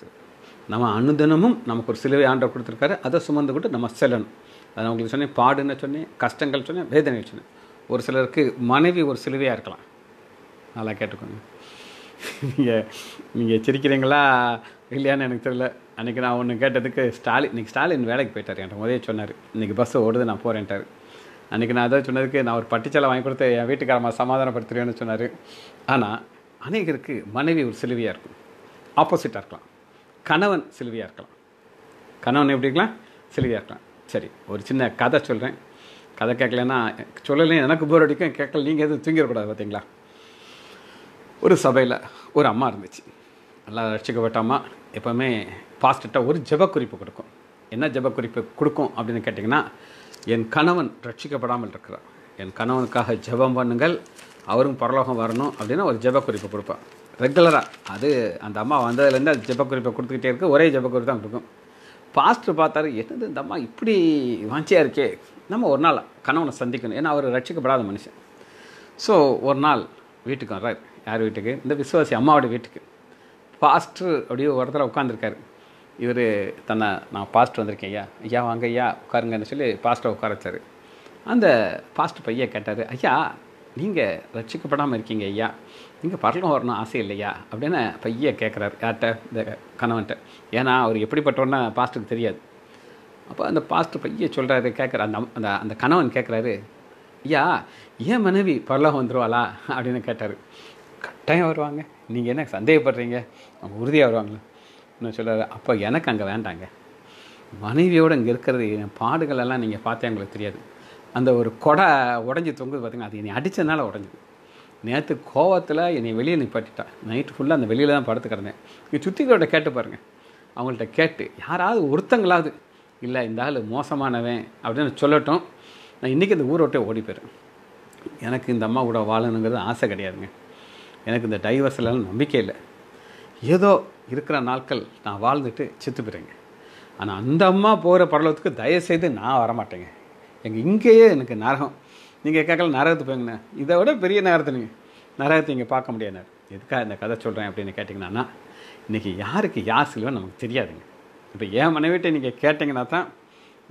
நம்ம அனுதினமும் நமக்கு ஒரு சிலுவை ஆண்டவர் கொடுத்துருக்காரு அதை சுமந்து கொண்டு நம்ம செல்லணும் அதை உங்களுக்கு சொன்னேன் பாடுன்னு சொன்னேன் கஷ்டங்கள் சொன்னேன் வேதனை சொன்னேன் ஒரு சிலருக்கு மனைவி ஒரு சிலுவையாக இருக்கலாம் நல்லா கேட்டுக்கோங்க நீங்கள் நீங்கள் சிரிக்கிறீங்களா இல்லையான்னு எனக்கு தெரியல அன்றைக்கி நான் ஒன்று கேட்டதுக்கு ஸ்டாலின் இன்றைக்கி ஸ்டாலின் வேலைக்கு போயிட்டார் என்கிட்ட முதலே சொன்னார் இன்றைக்கி பஸ்ஸு ஓடுது நான் போகிறேன்ட்டார் அன்றைக்கி நான் அதை சொன்னதுக்கு நான் ஒரு பட்டிச்சலை வாங்கி கொடுத்து என் வீட்டுக்காரமாக சமாதானப்படுத்துறேன்னு சொன்னார் ஆனால் அநேகருக்கு மனைவி ஒரு சிலுவையாக இருக்கும் ஆப்போசிட்டாக இருக்கலாம் கணவன் சிலுவையாக இருக்கலாம் கணவன் எப்படிங்களா சிலுவையாக இருக்கலாம் சரி ஒரு சின்ன கதை சொல்கிறேன் கதை கேட்கலன்னா சொல்லலைன்னு எனக்கு போர் அடிக்கும் கேட்கல நீங்கள் எதுவும் தூங்கிடக்கூடாது பார்த்தீங்களா ஒரு சபையில் ஒரு அம்மா இருந்துச்சு நல்லா ரசிக்கப்பட்ட அம்மா எப்போவுமே ஃபாஸ்ட்டாக ஒரு ஜெப குறிப்பு கொடுக்கும் என்ன ஜெப குறிப்பு கொடுக்கும் அப்படின்னு கேட்டிங்கன்னா என் கணவன் ரட்சிக்கப்படாமல் இருக்கிறார் என் கணவனுக்காக ஜெபம் பண்ணுங்கள் அவரும் பரலோகம் வரணும் அப்படின்னா ஒரு ஜெப குறிப்பு கொடுப்பேன் ரெகுலராக அது அந்த அம்மா வந்ததுலேருந்து அது ஜெப குறிப்பை கொடுத்துக்கிட்டே இருக்குது ஒரே ஜெப குறிப்பு தான் கொடுக்கும் பாஸ்டர் பார்த்தாரு என்னது இந்த அம்மா இப்படி வாஞ்சியாக இருக்கே நம்ம ஒரு நாள் கணவனை சந்திக்கணும் ஏன்னா அவர் ரட்சிக்கப்படாத மனுஷன் ஸோ ஒரு நாள் வீட்டுக்கு வர்றார் யார் வீட்டுக்கு இந்த விசுவாசி அம்மாவோட வீட்டுக்கு பாஸ்டர் அப்படியே ஒரு இடத்துல உட்காந்துருக்காரு இவர் தன்னை நான் பாஸ்டர் வந்திருக்கேன் ஐயா ஐயா வாங்க ஐயா உட்காருங்கன்னு சொல்லி பாஸ்டரை உட்காரச்சார் அந்த பாஸ்டர் பையன் கேட்டார் ஐயா நீங்கள் ரட்சிக்கப்படாமல் இருக்கீங்க ஐயா நீங்கள் பரலம் வரணும் ஆசை இல்லையா அப்படின்னு பையன் கேட்குறாரு யார்கிட்ட இந்த கணவன்ட்ட ஏன்னா அவர் எப்படிப்பட்டவன்னா பாஸ்டருக்கு தெரியாது அப்போ அந்த பாஸ்ட்டு பைய சொல்கிறாரு கேட்குற அந்த அந்த அந்த கணவன் கேட்குறாரு ஐயா ஏன் மனைவி பரலகம் வந்துடுவாளா அப்படின்னு கேட்டார் கட்டாயம் வருவாங்க நீங்கள் என்ன சந்தேகப்படுறீங்க அவங்க உறுதியாக வருவாங்களா இன்னும் சொல்கிறாரு அப்போ எனக்கு அங்கே வேண்டாங்க மனைவியோடு இங்கே இருக்கிறது பாடுகளெல்லாம் நீங்கள் பார்த்தே உங்களுக்கு தெரியாது அந்த ஒரு கொடை உடஞ்சி தொங்குது பார்த்திங்க அது என்னை அடித்ததுனால உடஞ்சிது நேற்று கோவத்தில் என்னை வெளியே நிப்பாட்டிட்டான் நைட்டு ஃபுல்லாக அந்த வெளியில் தான் படுத்து கிடந்தேன் இங்கே சுற்றிக்கிட்ட கேட்டு பாருங்கள் அவங்கள்ட்ட கேட்டு யாராவது ஒருத்தங்களாவது இல்லை இந்த ஆள் மோசமானவன் அப்படின்னு சொல்லட்டும் நான் இன்றைக்கி இந்த ஊரோட்டே ஓடி போயிடுறேன் எனக்கு இந்த அம்மா கூட வாழணுங்கிறது ஆசை கிடையாதுங்க எனக்கு இந்த டைவர்ஸ்லாம் நம்பிக்கை இல்லை ஏதோ இருக்கிற நாட்கள் நான் வாழ்ந்துட்டு சித்து போயிருங்க ஆனால் அந்த அம்மா போகிற படலத்துக்கு தயவுசெய்து நான் வரமாட்டேங்க எங்கள் இங்கேயே எனக்கு நரகம் நீங்கள் கேட்கல நரகத்து போங்கண்ணே இதை விட பெரிய நரகத்தை நீங்கள் நரகத்தை இங்கே பார்க்க முடியாது எதுக்காக இந்த கதை சொல்கிறேன் அப்படின்னு கேட்டிங்கன்னா இன்றைக்கி யாருக்கு யார் சிலுவை நமக்கு தெரியாதுங்க இப்போ என் மனைவிட்ட நீங்கள் கேட்டிங்கன்னா தான்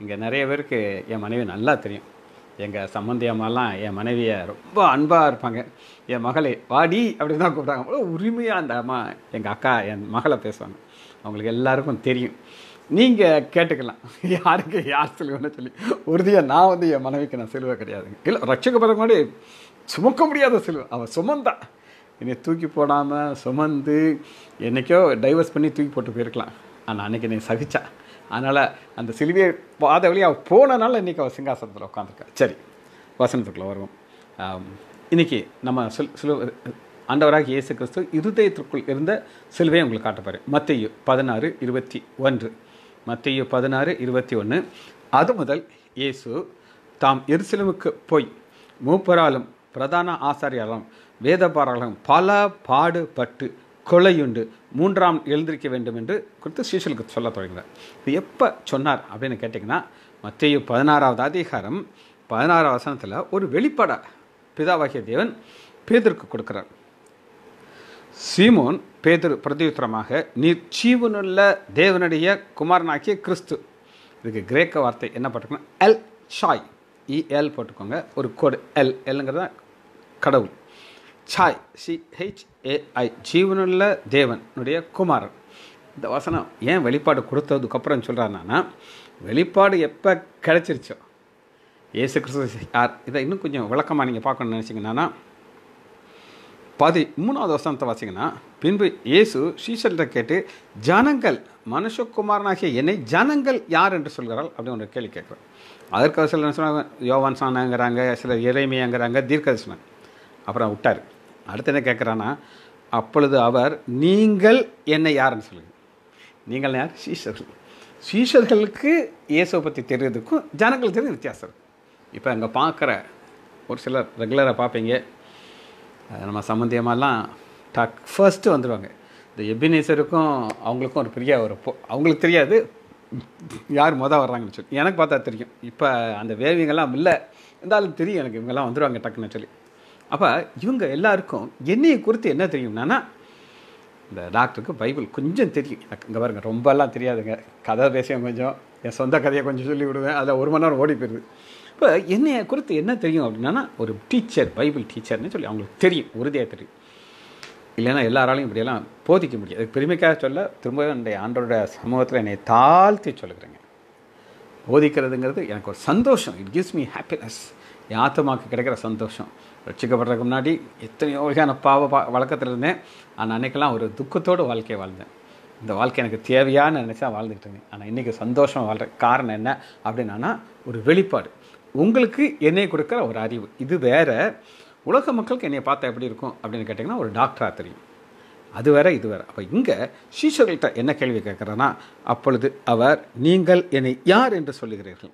இங்கே நிறைய பேருக்கு என் மனைவி நல்லா தெரியும் எங்கள் சம்மந்தி அம்மாலாம் என் மனைவியை ரொம்ப அன்பாக இருப்பாங்க என் மகளை வாடி அப்படின்னு தான் கூப்பிட்றாங்க அவ்வளோ உரிமையாக அந்த அம்மா எங்கள் அக்கா என் மகளை பேசுவாங்க அவங்களுக்கு எல்லாருக்கும் தெரியும் நீங்கள் கேட்டுக்கலாம் யாருக்கு யார் சொல்லுவேன்னு சொல்லி உறுதியாக நான் வந்து என் மனைவிக்கு நான் சிலுவை கிடையாதுங்க இல்லை ரட்சக பிறகு சுமக்க முடியாத சிலுவை அவள் சுமந்தா என்னை தூக்கி போடாமல் சுமந்து என்றைக்கோ டைவர்ஸ் பண்ணி தூக்கி போட்டு போயிருக்கலாம் ஆனால் அன்றைக்கி என்னை சகிச்சா அதனால் அந்த சிலுவையை பாத வழி அவள் போனனால இன்றைக்கி அவள் சிங்காசனத்தில் உட்காந்துருக்கா சரி வசனத்துக்குள்ளே வருவோம் இன்றைக்கி நம்ம சொல் சிலு ஆண்டவராக இயேசு கிறிஸ்து இருதயத்திற்குள் இருந்த சிலுவையை உங்களுக்கு காட்டப்பாரு மத்திய பதினாறு இருபத்தி ஒன்று மத்திய பதினாறு இருபத்தி ஒன்று அது முதல் இயேசு தாம் எருசலமுக்கு போய் மூப்பராலும் பிரதான ஆசாரியாலும் வேதபாராலும் பல பாடுபட்டு கொலையுண்டு மூன்றாம் எழுந்திருக்க வேண்டும் என்று குறித்து சீசலுக்கு சொல்ல தொடங்கினார் இது எப்போ சொன்னார் அப்படின்னு கேட்டிங்கன்னா மத்திய பதினாறாவது அதிகாரம் பதினாறாவது வசனத்தில் ஒரு வெளிப்பட பிதாவாகிய தேவன் பேதருக்கு கொடுக்குறார் சீமோன் பேதர் பிரதியுத்தரமாக நீர் சீவனுள்ள தேவனுடைய குமாரனாக்கிய கிறிஸ்து இதுக்கு கிரேக்க வார்த்தை என்ன போட்டுக்கணும் எல் ஷாய் இஎல் போட்டுக்கோங்க ஒரு கோடு எல் எல்லுங்கிறது கடவுள் சாய் சி ஹெச் ஏஐ ஜீவனுள்ள தேவனுடைய குமாரன் இந்த வசனம் ஏன் வெளிப்பாடு கொடுத்ததுக்கப்புறம் சொல்கிறாங்கன்னா வெளிப்பாடு எப்போ கிடச்சிருச்சோ ஏசு கிறிஸ்து யார் இதை இன்னும் கொஞ்சம் விளக்கமாக நீங்கள் பார்க்கணும்னு நினச்சிங்கன்னா பதி மூணாவது வசனத்தை வாசிங்கன்னா பின்பு இயேசு சீசல்கிட்ட கேட்டு ஜனங்கள் மனுஷகுமாரனாகிய என்னை ஜனங்கள் யார் என்று சொல்கிறாள் அப்படின்னு ஒரு கேள்வி கேட்குறோம் அதற்கு அவர் சிலர் சொன்னாங்க யோவான் சாணங்கிறாங்க சிலர் இறைமையாங்கிறாங்க தீர்க்கதர்சனம் அப்புறம் விட்டார் அடுத்து என்ன கேட்குறான்னா அப்பொழுது அவர் நீங்கள் என்னை யாருன்னு சொல்லுங்கள் நீங்கள் யார் சீஷர்கள் சீஷர்களுக்கு இயேசுவை பற்றி தெரியுறதுக்கும் ஜனங்கள் தெரியும் வித்தியாசம் இப்போ அங்கே பார்க்குற ஒரு சிலர் ரெகுலராக பார்ப்பீங்க நம்ம சம்மந்தியமாலாம் டக் ஃபர்ஸ்ட்டு வந்துடுவாங்க இந்த எபினேசருக்கும் அவங்களுக்கும் ஒரு பெரிய ஒரு போ அவங்களுக்கு தெரியாது யார் மொதல் வர்றாங்கன்னு சொல்லி எனக்கு பார்த்தா தெரியும் இப்போ அந்த வேவிங்கெல்லாம் இல்லை இருந்தாலும் தெரியும் எனக்கு இவங்கெல்லாம் வந்துடுவாங்க டக்குன்னு சொல்லி அப்போ இவங்க எல்லாருக்கும் என்னையை குறித்து என்ன தெரியும்னா இந்த டாக்டருக்கு பைபிள் கொஞ்சம் தெரியும் இங்கே பாருங்கள் ரொம்பலாம் தெரியாதுங்க கதை பேசிய கொஞ்சம் என் சொந்த கதையை கொஞ்சம் சொல்லி விடுவேன் அதை ஒரு மணி நேரம் ஓடி போயிடுது இப்போ என்னைய குறித்து என்ன தெரியும் அப்படின்னா ஒரு டீச்சர் பைபிள் டீச்சர்னு சொல்லி அவங்களுக்கு தெரியும் உறுதியாக தெரியும் இல்லைன்னா எல்லாராலையும் இப்படியெல்லாம் போதிக்க முடியாது பெருமைக்காக சொல்ல திரும்ப என்னுடைய ஆண்டோட சமூகத்தில் என்னை தாழ்த்தி சொல்லுகிறேங்க போதிக்கிறதுங்கிறது எனக்கு ஒரு சந்தோஷம் இட் கிவ்ஸ் மீ ஹாப்பினஸ் என் ஆத்மாவுக்கு கிடைக்கிற சந்தோஷம் ரட்சிக்கப்படுறதுக்கு முன்னாடி எத்தனையோ வகையான பாவ பா வழக்கத்தில் இருந்தேன் ஆனால் அன்னைக்கெல்லாம் ஒரு துக்கத்தோடு வாழ்க்கையை வாழ்ந்தேன் இந்த வாழ்க்கை எனக்கு தேவையான நினச்சா வாழ்ந்துக்கிட்டு இருந்தேன் ஆனால் இன்றைக்கி சந்தோஷம் வாழ்கிற காரணம் என்ன அப்படின்னா ஒரு வெளிப்பாடு உங்களுக்கு என்னை கொடுக்குற ஒரு அறிவு இது வேறு உலக மக்களுக்கு என்னை பார்த்தா எப்படி இருக்கும் அப்படின்னு கேட்டிங்கன்னா ஒரு டாக்டராக தெரியும் அது வேறு இது வேற அப்போ இங்கே சீஷர்கள்ட்ட என்ன கேள்வி கேட்குறேன்னா அப்பொழுது அவர் நீங்கள் என்னை யார் என்று சொல்லுகிறீர்கள்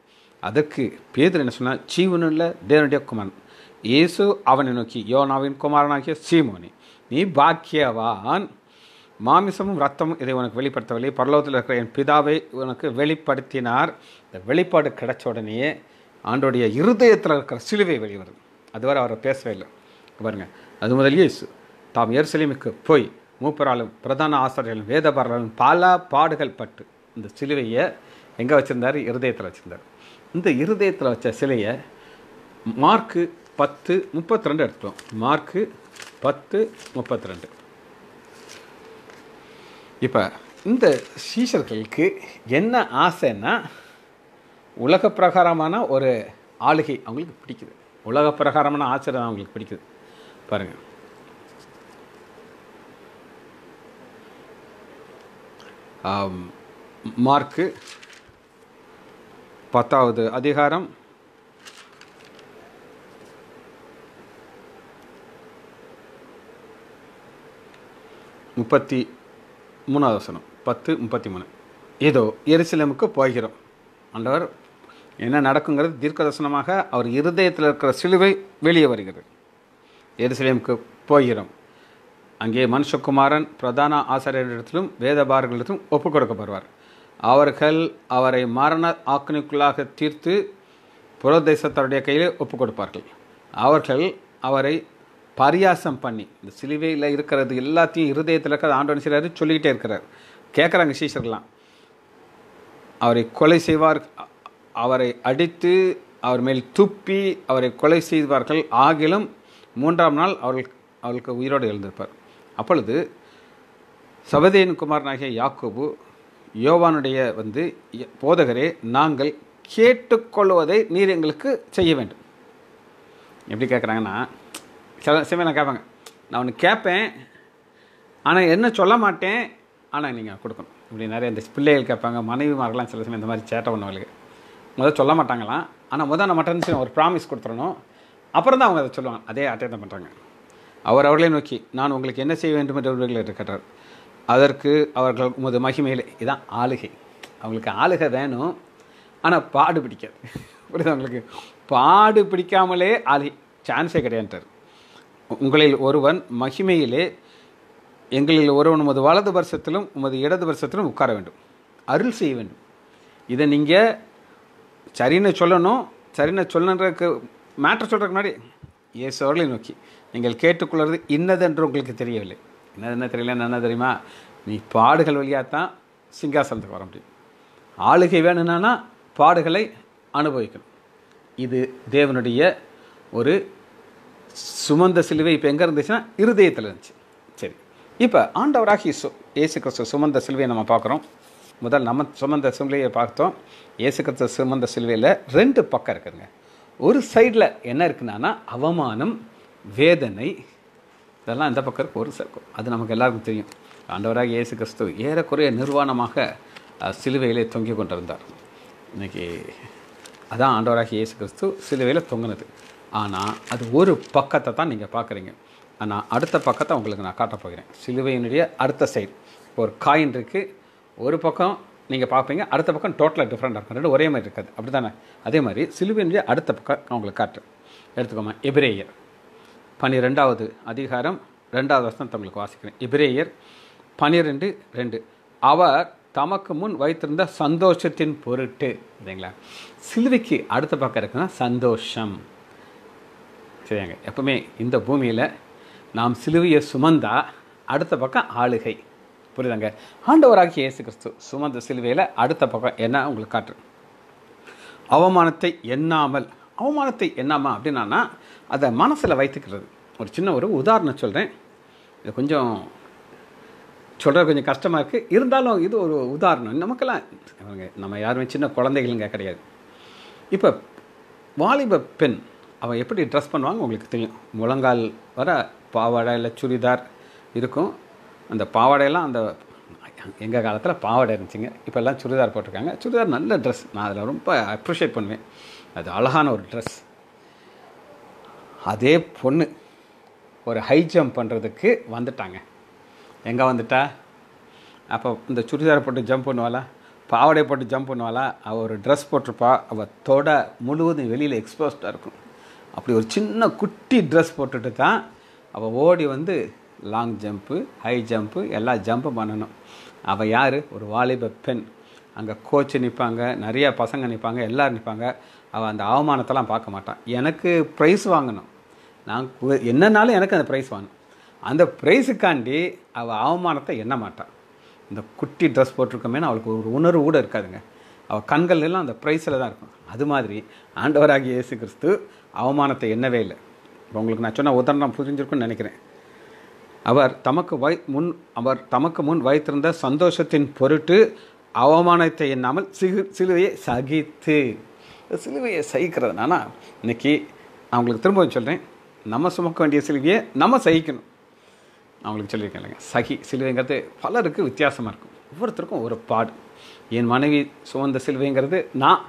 அதற்கு பேதர் என்ன சொன்னால் சீவனுள்ள தேவனுடைய குமாரன் இயேசு அவனை நோக்கி யோனாவின் குமாரனாகிய சீமோனி நீ பாக்கியவான் மாமிசமும் ரத்தமும் இதை உனக்கு வெளிப்படுத்தவில்லை பரலோகத்தில் இருக்கிற என் பிதாவை உனக்கு வெளிப்படுத்தினார் இந்த வெளிப்பாடு கிடைச்ச உடனேயே ஆண்டோடைய இருதயத்தில் இருக்கிற சிலுவை வெளிவருது அதுவரை அவரை பேசவே இல்லை பாருங்கள் அது முதலே தாம் எருசலேமுக்கு போய் மூப்பராலும் பிரதான ஆசிரியர்களும் வேதபாரர்களும் பல பாடுகள் பட்டு இந்த சிலுவையை எங்கே வச்சுருந்தார் இருதயத்தில் வச்சுருந்தார் இந்த இருதயத்தில் வச்ச சிலையை மார்க்கு பத்து முப்பத்தி ரெண்டு எடுத்துட்டோம் மார்க்கு பத்து முப்பத்தி ரெண்டு இப்போ இந்த சீசர்களுக்கு என்ன ஆசைன்னா உலக பிரகாரமான ஒரு ஆளுகை அவங்களுக்கு பிடிக்குது உலக பிரகாரமான ஆச்சரியம் அவங்களுக்கு பிடிக்குது பாருங்கள் மார்க்கு பத்தாவது அதிகாரம் முப்பத்தி மூணாவது வசனம் பத்து முப்பத்தி மூணு ஏதோ எரிசிலமுக்கு போகிறோம் ஆண்டவர் என்ன நடக்குங்கிறது தீர்க்க தரிசனமாக அவர் இருதயத்தில் இருக்கிற சிலுவை வெளியே வருகிறது எருசலேமுக்கு போகிறோம் அங்கே மனுஷகுமாரன் பிரதான ஆசிரியரிடத்திலும் வேதபாரர்களிடத்திலும் ஒப்புக் கொடுக்கப்படுவார் அவர்கள் அவரை மரண ஆக்கணிக்குள்ளாக தீர்த்து புரதேசத்தருடைய கையில் ஒப்புக் கொடுப்பார்கள் அவர்கள் அவரை பரியாசம் பண்ணி இந்த சிலுவையில் இருக்கிறது எல்லாத்தையும் இருதயத்தில் இருக்கிற ஆண்டோன் சிலர் சொல்லிக்கிட்டே இருக்கிறார் கேட்குறாங்க சீஷர்கள்லாம் அவரை கொலை செய்வார் அவரை அடித்து அவர் மேல் துப்பி அவரை கொலை செய்வார்கள் ஆகிலும் மூன்றாம் நாள் அவர்கள் அவர்களுக்கு உயிரோடு எழுந்திருப்பார் அப்பொழுது சபதேன் குமாரனாகிய யாக்கோபு யோவானுடைய வந்து போதகரே நாங்கள் கேட்டுக்கொள்வதை நீர் எங்களுக்கு செய்ய வேண்டும் எப்படி கேட்குறாங்கன்னா சில சில நான் கேட்பாங்க நான் ஒன்று கேட்பேன் ஆனால் என்ன சொல்ல மாட்டேன் ஆனால் நீங்கள் கொடுக்கணும் இப்படி நிறைய இந்த பிள்ளைகள் கேட்பாங்க மனைவிமார்கள்லாம் சில சமயம் இந்த மாதிரி சேட்டை பண்ணுவாங்களுக்கு முதல் சொல்ல மாட்டாங்களாம் ஆனால் முதல் நம்ம மட்டன் ஒரு ப்ராமிஸ் கொடுத்துடணும் அப்புறம் தான் அவங்க அதை சொல்லுவாங்க அதே அட்டை பண்ணுறாங்க அவர் அவர்களே நோக்கி நான் உங்களுக்கு என்ன செய்ய வேண்டும் என்று இருக்கிறார் அதற்கு அவர்கள் உமது மகிமையில் இதுதான் ஆளுகை அவங்களுக்கு ஆளுகை வேணும் ஆனால் பாடு பிடிக்காது [LAUGHS] புரியுது அவங்களுக்கு பாடு பிடிக்காமலே ஆளுகை சான்ஸே கிடையாது உங்களில் ஒருவன் மகிமையிலே எங்களில் ஒருவன் உமது வலது வருஷத்திலும் உமது இடது வருஷத்திலும் உட்கார வேண்டும் அருள் செய்ய வேண்டும் இதை நீங்கள் சரின்னு சொல்லணும் சரின்னு சொல்லணுன்றதுக்கு மேட்ரு சொல்கிறதுக்கு முன்னாடி இயேசு அவர்களை நோக்கி நீங்கள் கேட்டுக்கொள்வது இன்னதென்று உங்களுக்கு தெரியவில்லை என்னதுன்னு தெரியல என்ன தெரியுமா நீ பாடுகள் வழியாக தான் சிங்காசனத்துக்கு வர முடியும் ஆளுகை வேணும்னா பாடுகளை அனுபவிக்கணும் இது தேவனுடைய ஒரு சுமந்த சிலுவை இப்போ எங்கே இருந்துச்சுன்னா இருதயத்தில் இருந்துச்சு சரி இப்போ ஆண்டவராக ஏசு கிறிஸ்து சுமந்த சிலுவையை நம்ம பார்க்குறோம் முதல் நம்ம சுமந்த சிலுவையை பார்த்தோம் இயேசு கிறிஸ்து சுமந்த சிலுவையில் ரெண்டு பக்கம் இருக்குதுங்க ஒரு சைடில் என்ன இருக்குன்னா அவமானம் வேதனை இதெல்லாம் இந்த பக்கம் இருக்கு ஒரு சக்கம் அது நமக்கு எல்லாருக்கும் தெரியும் ஆண்டவராக இயேசு கிறிஸ்து ஏறக்குறைய நிர்வாணமாக சிலுவையிலே தொங்கி கொண்டிருந்தார் இன்றைக்கி அதான் ஆண்டவராக இயேசு கிறிஸ்து சிலுவையில் தொங்கினது ஆனால் அது ஒரு பக்கத்தை தான் நீங்கள் பார்க்குறீங்க ஆனால் அடுத்த பக்கத்தை உங்களுக்கு நான் காட்ட போகிறேன் சிலுவையினுடைய அடுத்த சைடு ஒரு காயின் இருக்குது ஒரு பக்கம் நீங்கள் பார்ப்பீங்க அடுத்த பக்கம் டோட்டலாக டிஃப்ரெண்ட்டாக இருக்கும் ரெண்டு ஒரே மாதிரி இருக்காது அப்படி தானே அதே மாதிரி சிலுவின் அடுத்த பக்கம் நான் உங்களுக்கு காட்டுறேன் எடுத்துக்கோமா எபிரேயர் பன்னிரெண்டாவது அதிகாரம் ரெண்டாவது வருஷம் தங்களுக்கு வாசிக்கிறேன் எபிரேயர் பனிரெண்டு ரெண்டு அவர் தமக்கு முன் வைத்திருந்த சந்தோஷத்தின் பொருட்டு சரிங்களா சிலுவைக்கு அடுத்த பக்கம் இருக்குன்னா சந்தோஷம் சரிங்க எப்பவுமே இந்த பூமியில் நாம் சிலுவையை சுமந்தால் அடுத்த பக்கம் ஆளுகை புரியுதாங்க ஆண்டவராகி இயேசு கிறிஸ்து சுமந்த சிலுவையில் அடுத்த பக்கம் என்ன உங்களுக்கு காட்டுறேன் அவமானத்தை எண்ணாமல் அவமானத்தை எண்ணாமல் அப்படின்னா அதை மனசில் வைத்துக்கிறது ஒரு சின்ன ஒரு உதாரணம் சொல்கிறேன் இது கொஞ்சம் சொல்கிறது கொஞ்சம் கஷ்டமாக இருக்குது இருந்தாலும் இது ஒரு உதாரணம் நமக்கெல்லாம் நம்ம யாருமே சின்ன குழந்தைகளுங்க கிடையாது இப்போ வாலிப பெண் அவன் எப்படி ட்ரெஸ் பண்ணுவாங்க உங்களுக்கு தெரியும் முழங்கால் வர பாவாடை இல்லை சுடிதார் இருக்கும் அந்த பாவாடையெல்லாம் அந்த எங்கள் காலத்தில் பாவாடை இருந்துச்சுங்க இப்போ எல்லாம் சுடிதார் போட்டிருக்காங்க சுடிதார் நல்ல ட்ரெஸ் நான் அதில் ரொம்ப அப்ரிஷியேட் பண்ணுவேன் அது அழகான ஒரு ட்ரெஸ் அதே பொண்ணு ஒரு ஹை ஜம்ப் பண்ணுறதுக்கு வந்துட்டாங்க எங்கே வந்துட்டா அப்போ இந்த சுடிதார் போட்டு ஜம்ப் பண்ணுவாளா பாவடை போட்டு ஜம்ப் பண்ணுவாளா அவள் ஒரு ட்ரெஸ் போட்டிருப்பா அவள் தொட முழுவதும் வெளியில் எக்ஸ்போஸ்டாக இருக்கும் அப்படி ஒரு சின்ன குட்டி ட்ரெஸ் போட்டுட்டு தான் அவள் ஓடி வந்து லாங் ஜம்ப்பு ஹை ஜம்ப்பு எல்லா ஜம்ப்பும் பண்ணணும் அவள் யார் ஒரு வாலிப பெண் அங்கே கோச்சு நிற்பாங்க நிறையா பசங்க நிற்பாங்க எல்லோரும் நிற்பாங்க அவள் அந்த அவமானத்தெல்லாம் பார்க்க மாட்டான் எனக்கு ப்ரைஸ் வாங்கணும் நான் என்னன்னாலும் எனக்கு அந்த ப்ரைஸ் வாங்கணும் அந்த ப்ரைஸுக்காண்டி அவள் அவமானத்தை எண்ண மாட்டான் இந்த குட்டி ட்ரெஸ் போட்டிருக்கமேனு அவளுக்கு ஒரு உணர்வு கூட இருக்காதுங்க அவள் கண்கள் எல்லாம் அந்த ப்ரைஸில் தான் இருக்கும் அது மாதிரி ஆண்டவராகிய இயேசு கிறிஸ்து அவமானத்தை எண்ணவே இல்லை உங்களுக்கு நான் சொன்ன உதாரணம் புரிஞ்சிருக்குன்னு நினைக்கிறேன் அவர் தமக்கு வை முன் அவர் தமக்கு முன் வைத்திருந்த சந்தோஷத்தின் பொருட்டு அவமானத்தை எண்ணாமல் சிகு சிலுவையை சகித்து சிலுவையை சகிக்கிறதுனால இன்றைக்கி அவங்களுக்கு திரும்பவும் சொல்கிறேன் நம்ம சுமக்க வேண்டிய சிலுவையை நம்ம சகிக்கணும் அவங்களுக்கு சொல்லியிருக்கேன் இல்லைங்க சகி சிலுவைங்கிறது பலருக்கு வித்தியாசமாக இருக்கும் ஒவ்வொருத்தருக்கும் ஒரு பாடு என் மனைவி சுமந்த சிலுவைங்கிறது நான்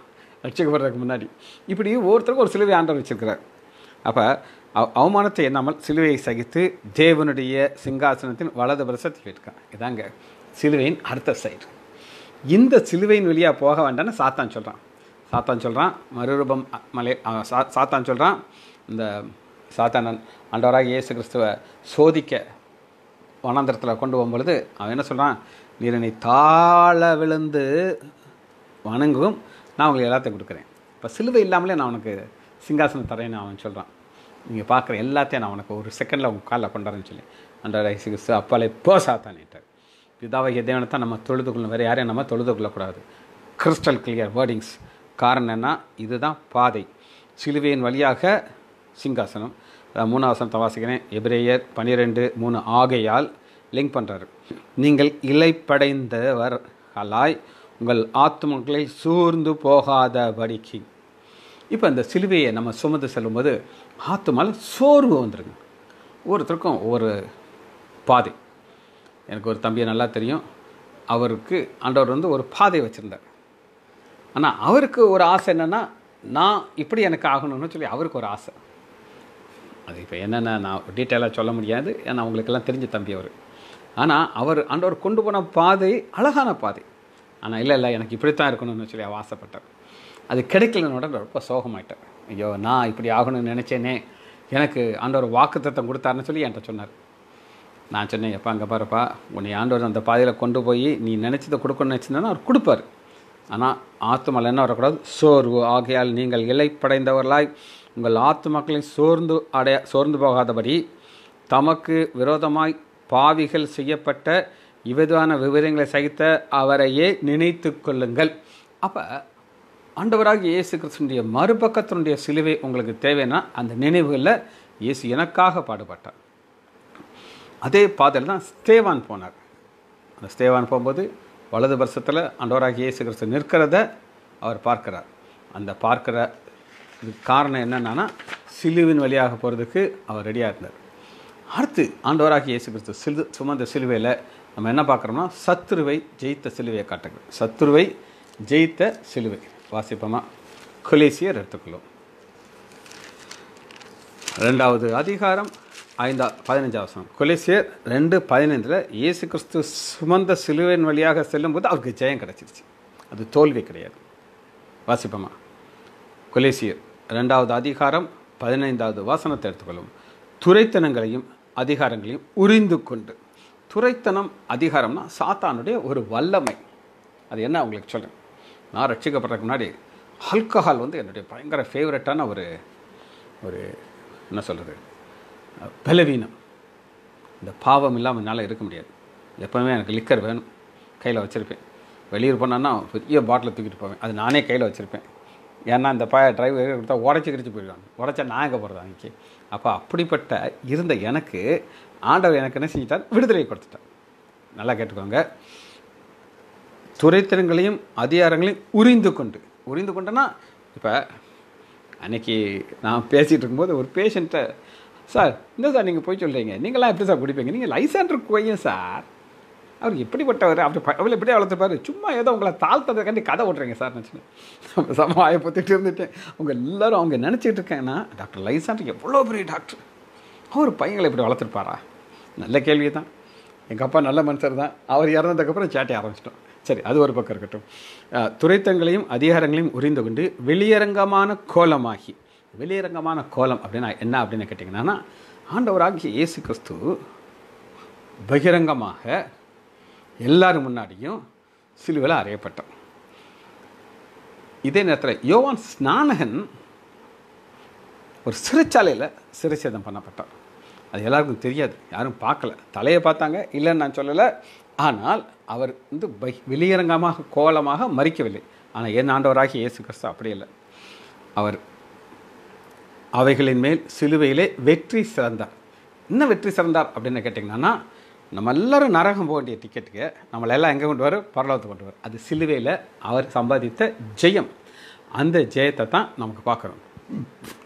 ரட்சிக்கப்படுறதுக்கு முன்னாடி இப்படி ஒவ்வொருத்தருக்கும் ஒரு சிலுவை ஆண்டவர் வச்சுருக்கிறார் அப்போ அவமானத்தை எண்ணாமல் சிலுவையை சகித்து தேவனுடைய சிங்காசனத்தின் வலது பிரசத்தை கேட்கான் இதாங்க சிலுவையின் அடுத்த சைடு இந்த சிலுவையின் வழியாக போக வேண்டாம்னு சாத்தான் சொல்கிறான் சாத்தான் சொல்கிறான் மறுரூபம் மலை சாத்தான் சொல்கிறான் இந்த சாத்தானன் அண்டவராக இயேசு கிறிஸ்துவை சோதிக்க வனாந்திரத்தில் கொண்டு போகும்பொழுது அவன் என்ன சொல்கிறான் நீர் என்னை தாழ விழுந்து வணங்கும் நான் உங்களுக்கு எல்லாத்தையும் கொடுக்குறேன் இப்போ சிலுவை இல்லாமலே நான் உனக்கு சிங்காசனம் தரேன்னு அவன் சொல்கிறான் நீங்கள் பார்க்குற எல்லாத்தையும் நான் உனக்கு ஒரு செகண்டில் உங்கள் காலில் கொண்டாடுறேன்னு சொல்லி அன்றாட கிறிஸ்து அப்பாலே போ சாத்தானிட்டார் பிதாவகிய தேவனை தான் நம்ம தொழுதுக்குள்ள வேறு யாரையும் நம்ம கொள்ளக்கூடாது கிறிஸ்டல் கிளியர் வேர்டிங்ஸ் என்ன இதுதான் பாதை சிலுவையின் வழியாக சிங்காசனம் மூணு தவாசிக்கிறேன் வாசிக்கிறேன் எபிரேயர் பன்னிரெண்டு மூணு ஆகையால் லிங்க் பண்ணுறாரு நீங்கள் இலைப்படைந்தவர் அலாய் உங்கள் ஆத்மக்களை சூர்ந்து போகாதபடிக்கு இப்போ இந்த சிலுவையை நம்ம சுமந்து செல்லும்போது ஆற்று மேலே சோர்வு வந்துருங்க ஒவ்வொருத்தருக்கும் ஒவ்வொரு பாதை எனக்கு ஒரு தம்பியை நல்லா தெரியும் அவருக்கு ஆண்டவர் வந்து ஒரு பாதை வச்சுருந்தார் ஆனால் அவருக்கு ஒரு ஆசை என்னென்னா நான் இப்படி எனக்கு ஆகணும்னு சொல்லி அவருக்கு ஒரு ஆசை அது இப்போ என்னென்ன நான் டீட்டெயிலாக சொல்ல முடியாது ஏன்னா அவங்களுக்கெல்லாம் தெரிஞ்ச தம்பி அவர் ஆனால் அவர் ஆண்டவர் கொண்டு போன பாதை அழகான பாதை ஆனால் இல்லை இல்லை எனக்கு இப்படித்தான் இருக்கணும்னு சொல்லி அவள் ஆசைப்பட்டார் அது கிடைக்கலன்னோட ரொம்ப சோகமாயிட்டார் ஐயோ நான் இப்படி ஆகணும்னு நினச்சேனே எனக்கு ஆண்டவர் வாக்குத்தத்தம் கொடுத்தாருன்னு சொல்லி என்கிட்ட சொன்னார் நான் சொன்னேன் எப்பா அங்கே பாருப்பா உன்னை ஆண்டவர் அந்த பாதையில் கொண்டு போய் நீ நினச்சதை கொடுக்கணும்னு நினச்சினா அவர் கொடுப்பார் ஆனால் ஆத்மாவில் என்ன வரக்கூடாது சோர்வு ஆகையால் நீங்கள் இலைப்படைந்தவர்களாய் உங்கள் ஆத்மாக்களை சோர்ந்து அடைய சோர்ந்து போகாதபடி தமக்கு விரோதமாய் பாவிகள் செய்யப்பட்ட இவ்விதமான விவரங்களை சகித்த அவரையே நினைத்து கொள்ளுங்கள் அப்போ ஆண்டவராக இயேசு கிறிஸ்தனுடைய மறுபக்கத்தினுடைய சிலுவை உங்களுக்கு தேவைன்னா அந்த நினைவுகளில் இயேசு எனக்காக பாடுபட்டார் அதே பாதையில் தான் ஸ்தேவான் போனார் அந்த ஸ்தேவான் போகும்போது வலது வருஷத்தில் ஆண்டவராக இயேசு கிறிஸ்து நிற்கிறத அவர் பார்க்கிறார் அந்த பார்க்குற காரணம் என்னென்னா சிலுவின் வழியாக போகிறதுக்கு அவர் ரெடியாக இருந்தார் அடுத்து ஆண்டவராக இயேசு கிறிஸ்து சிலு சுமந்த சிலுவையில் நம்ம என்ன பார்க்குறோம்னா சத்துருவை ஜெயித்த சிலுவையை காட்டுகிறோம் சத்துருவை ஜெயித்த சிலுவை வாசிப்போமா கொலேசியர் எடுத்துக்கொள்ளும் ரெண்டாவது அதிகாரம் ஐந்தா பதினஞ்சாவசம் கொலேசியர் ரெண்டு பதினைந்தில் இயேசு கிறிஸ்து சுமந்த சிலுவையின் வழியாக செல்லும்போது அவருக்கு ஜெயம் கிடச்சிருச்சு அது தோல்வி கிடையாது வாசிப்போமா கொலேசியர் ரெண்டாவது அதிகாரம் பதினைந்தாவது வாசனத்தை எடுத்துக்கொள்ளும் துரைத்தனங்களையும் அதிகாரங்களையும் உரிந்து கொண்டு துரைத்தனம் அதிகாரம்னா சாத்தானுடைய ஒரு வல்லமை அது என்ன உங்களுக்கு சொல்கிறேன் நான் ரட்சிக்கப்பட்டதுக்கு முன்னாடி ஆல்கஹால் வந்து என்னுடைய பயங்கர ஃபேவரட்டான ஒரு ஒரு என்ன சொல்கிறது பலவீனம் இந்த பாவம் இல்லாமல் என்னால் இருக்க முடியாது எப்போவுமே எனக்கு லிக்கர் வேணும் கையில் வச்சுருப்பேன் வெளியூர் போனேன்னா பெரிய பாட்டில் தூக்கிட்டு போவேன் அது நானே கையில் வச்சுருப்பேன் ஏன்னா இந்த ப டிரைவர் கொடுத்தா உடச்சி கிடச்சி போயிடுவாங்க உடச்சா நான் எங்கே போகிறது அன்றைக்கி அப்போ அப்படிப்பட்ட இருந்த எனக்கு ஆண்டவர் எனக்கு என்ன செஞ்சிட்டார் விடுதலை கொடுத்துட்டார் நல்லா கேட்டுக்கோங்க துறைத்திறங்களையும் அதிகாரங்களையும் உரிந்து கொண்டு உரிந்து கொண்டனா இப்போ அன்றைக்கி நான் பேசிகிட்டு இருக்கும்போது ஒரு பேஷண்ட்டை சார் என்ன சார் நீங்கள் போய் சொல்கிறீங்க நீங்களாம் எப்படி சார் குடிப்பீங்க நீங்கள் லைசாண்டர் கோயன் சார் அவர் எப்படிப்பட்டவர் அப்படி அவள் எப்படி வளர்த்துப்பார் சும்மா ஏதோ உங்களை தாழ்த்ததுக்காண்டி கதை ஓட்டுறீங்க சார் நினச்சினேன் சமாய பற்றிட்டு இருந்துட்டேன் அவங்க எல்லோரும் அவங்க நினச்சிட்டு இருக்காங்கன்னா டாக்டர் லைசாண்டர் எவ்வளோ பெரிய டாக்டர் அவர் பையங்களை இப்படி வளர்த்துருப்பாரா நல்ல கேள்வி தான் எங்கள் அப்பா நல்ல மனுஷர் தான் அவர் இறந்ததுக்கப்புறம் சேட்டை ஆரம்பிச்சிட்டோம் சரி அது ஒரு பக்கம் இருக்கட்டும் துறைத்தங்களையும் அதிகாரங்களையும் உறிந்து கொண்டு வெளியரங்கமான கோலமாகி வெளியரங்கமான கோலம் அப்படின்னா என்ன அப்படின்னு கேட்டிங்கன்னா ஆண்டவராகிய இயேசு கிறிஸ்து பகிரங்கமாக எல்லாரும் முன்னாடியும் சிலுவில் அறையப்பட்டோம் இதே நேரத்தில் யோவான் ஸ்நானகன் ஒரு சிறைச்சாலையில் சிறைச்சேதம் பண்ணப்பட்டார் அது எல்லாருக்கும் தெரியாது யாரும் பார்க்கல தலையை பார்த்தாங்க இல்லைன்னு நான் சொல்லலை ஆனால் அவர் வந்து பை வெளியரங்கமாக கோலமாக மறிக்கவில்லை ஆனால் என் ஆண்டவராகி இயேசு கிறிஸ்து அப்படி இல்லை அவர் அவைகளின் மேல் சிலுவையிலே வெற்றி சிறந்தார் என்ன வெற்றி சிறந்தார் அப்படின்னு கேட்டிங்கன்னா நம்ம எல்லோரும் நரகம் போக வேண்டிய டிக்கெட்டுக்கு நம்மளெல்லாம் எங்கே கொண்டு வர பரலோகத்தை கொண்டு வர அது சிலுவையில் அவர் சம்பாதித்த ஜெயம் அந்த ஜெயத்தை தான் நமக்கு பார்க்குறோம்